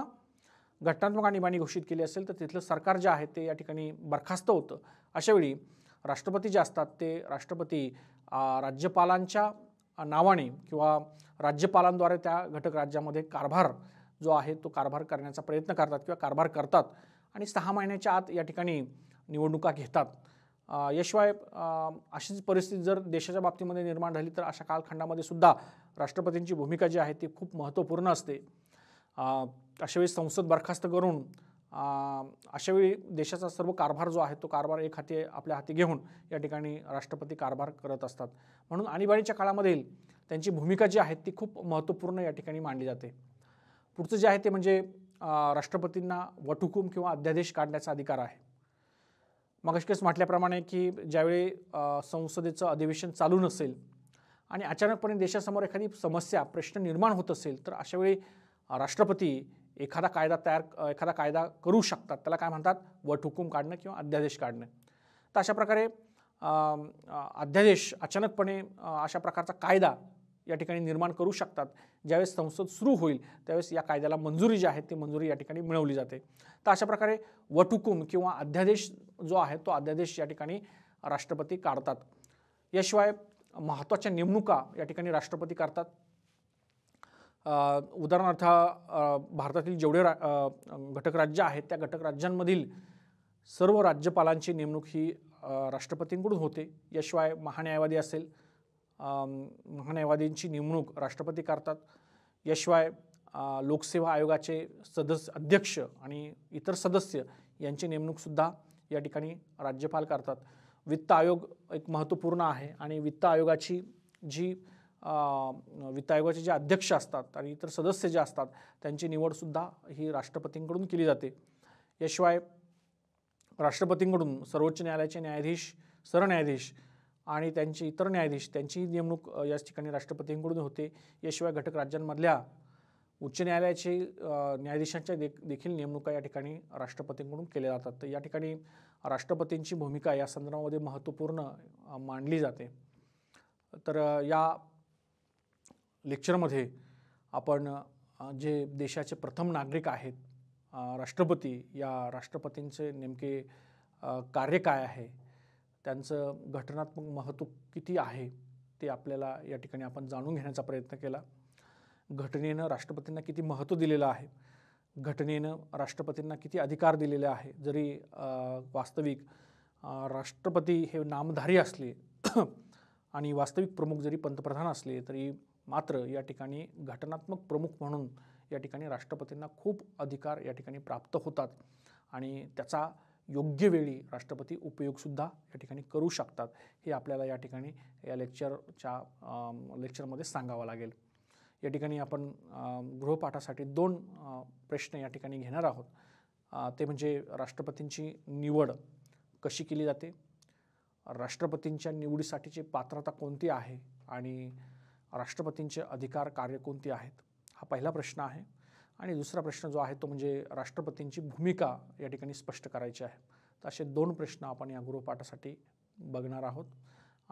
Speaker 1: घटनात्मक आणीबाणी घोषित केली असेल तर तिथलं सरकार जे आहे ते या ठिकाणी बरखास्त होतं अशावेळी राष्ट्रपती जे असतात ते राष्ट्रपती राज्यपालांच्या नावाने किंवा राज्यपालांद्वारे त्या घटक राज्यामध्ये कारभार जो आहे तो कारभार करण्याचा प्रयत्न करतात किंवा कारभार करतात आणि सहा महिन्याच्या आत या ठिकाणी निवडणुका घेतात याशिवाय अशीच परिस्थिती जर देशाच्या बाबतीमध्ये निर्माण झाली तर अशा कालखंडामध्ये सुद्धा राष्ट्रपतींची भूमिका जी आहे ती खूप महत्त्वपूर्ण असते अशावेळी संसद बरखास्त करून अशावेळी देशाचा सर्व कारभार जो आहे तो कारभार एक हाती आपल्या हाती घेऊन या ठिकाणी राष्ट्रपती कारभार करत असतात म्हणून आणीबाणीच्या काळामधील त्यांची भूमिका जी आहे ती खूप महत्त्वपूर्ण या ठिकाणी मांडली जाते पुढचं जे आहे ते म्हणजे राष्ट्रपतींना वटहुकूम किंवा अध्यादेश काढण्याचा अधिकार आहे अशकेच म्हटल्याप्रमाणे की ज्यावेळी संसदेचं अधिवेशन चालू नसेल आणि अचानकपणे देशासमोर एखादी समस्या प्रश्न निर्माण होत असेल तर अशावेळी राष्ट्रपती एखादा कायदा तयार एखादा कायदा करू शकतात त्याला काय म्हणतात वटहुकूम काढणं किंवा अध्यादेश काढणं तर अशा प्रकारे अध्यादेश अचानकपणे अशा प्रकारचा कायदा या ठिकाणी निर्माण करू शकतात ज्यावेळेस संसद सुरू होईल त्यावेळेस या कायद्याला मंजुरी जी आहे ती मंजुरी या ठिकाणी मिळवली जाते तर अशा प्रकारे वटुकुम किंवा अध्यादेश जो आहे तो अध्यादेश या ठिकाणी राष्ट्रपती काढतात याशिवाय महत्त्वाच्या नेमणुका या ठिकाणी राष्ट्रपती करतात उदाहरणार्थ भारतातील जेवढे रा घटक राज्य आहेत त्या घटक राज्यांमधील सर्व राज्यपालांची नेमणूक ही राष्ट्रपतींकडून होते याशिवाय महान्यायवादी असेल महान्यायवादींची नेमणूक राष्ट्रपती करतात याशिवाय लोकसेवा आयोगाचे सदस्य अध्यक्ष आणि इतर सदस्य यांची नेमणूकसुद्धा या ठिकाणी राज्यपाल करतात वित्त आयोग एक महत्त्वपूर्ण आहे आणि वित्त आयोगाची जी वित्त आयोगाचे जे अध्यक्ष असतात आणि इतर सदस्य जे असतात त्यांची निवडसुद्धा ही राष्ट्रपतींकडून केली जाते याशिवाय राष्ट्रपतींकडून सर्वोच्च न्यायालयाचे न्यायाधीश सरन्यायाधीश आणि त्यांचे इतर न्यायाधीश त्यांची नेमणूक याच ठिकाणी राष्ट्रपतींकडून होते याशिवाय घटक राज्यांमधल्या उच्च न्यायालयाचे न्यायाधीशांच्या दे देखील नेमणुका या ठिकाणी राष्ट्रपतींकडून केल्या जातात तर या ठिकाणी राष्ट्रपतींची भूमिका या संदर्भामध्ये महत्त्वपूर्ण मांडली जाते तर या लेक्चरमध्ये आपण जे देशाचे प्रथम नागरिक आहेत राष्ट्रपती या राष्ट्रपतींचे नेमके कार्य काय आहे त्यांचं घटनात्मक महत्त्व किती आहे ते आपल्याला या ठिकाणी आपण जाणून घेण्याचा प्रयत्न केला घटनेनं राष्ट्रपतींना किती महत्त्व दिलेलं आहे घटनेनं राष्ट्रपतींना किती अधिकार दिलेले आहे जरी वास्तविक राष्ट्रपती हे नामधारी असले आणि वास्तविक प्रमुख जरी पंतप्रधान असले तरी मात्र या ठिकाणी घटनात्मक प्रमुख म्हणून या ठिकाणी राष्ट्रपतींना खूप अधिकार या ठिकाणी प्राप्त होतात आणि त्याचा योग्य वेळी राष्ट्रपती उपयोगसुद्धा या ठिकाणी करू शकतात हे आपल्याला या ठिकाणी या लेक्चरच्या लेक्चरमध्ये सांगावं लागेल या ठिकाणी आपण गृहपाठासाठी दोन प्रश्न या ठिकाणी घेणार आहोत ते म्हणजे राष्ट्रपतींची निवड कशी केली जाते राष्ट्रपतींच्या निवडीसाठीची पात्रता कोणती आहे आणि राष्ट्रपतींचे अधिकार कार्य कोणती आहेत हा पहिला प्रश्न आहे आणि दुसरा प्रश्न जो आहे तो म्हणजे राष्ट्रपतींची भूमिका या ठिकाणी स्पष्ट करायची आहे तर असे दोन प्रश्न आपण या गृहपाठासाठी बघणार आहोत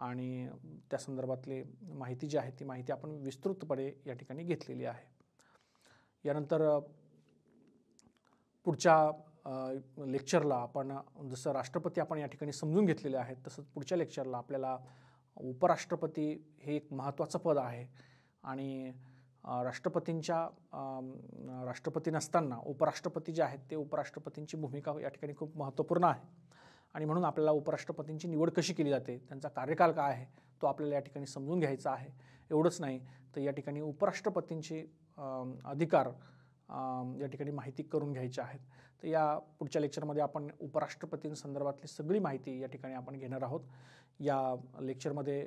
Speaker 1: आणि त्या संदर्भातली माहिती जी आहे ती माहिती आपण विस्तृतपणे या ठिकाणी घेतलेली आहे यानंतर पुढच्या लेक्चरला आपण जसं राष्ट्रपती आपण या ठिकाणी समजून घेतलेले आहेत तसंच पुढच्या लेक्चरला आपल्याला उपराष्ट्रपती हे एक महत्त्वाचं पद आहे आणि राष्ट्रपतींच्या राष्ट्रपती नसताना उपराष्ट्रपती जे आहेत ते उपराष्ट्रपतींची भूमिका या ठिकाणी खूप महत्त्वपूर्ण आहे आणि म्हणून आपल्याला उपराष्ट्रपतींची निवड कशी केली जाते त्यांचा कार्यकाल काय आहे तो आपल्याला या ठिकाणी समजून घ्यायचा आहे एवढंच नाही तर या ठिकाणी उपराष्ट्रपतींचे अधिकार या ठिकाणी माहिती करून घ्यायचे आहेत तर या पुढच्या लेक्चरमध्ये आपण उपराष्ट्रपतींसंदर्भातली सगळी माहिती या ठिकाणी आपण घेणार आहोत या लेक्चरमध्ये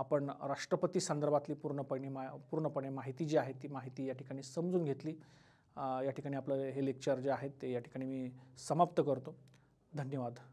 Speaker 1: आपण राष्ट्रपती संदर्भातली पूर्णपणे मा पूर्णपणे माहिती जी आहे ती माहिती या ठिकाणी समजून घेतली या ठिकाणी आपलं हे लेक्चर जे आहेत ते या ठिकाणी मी समाप्त करतो धन्यवाद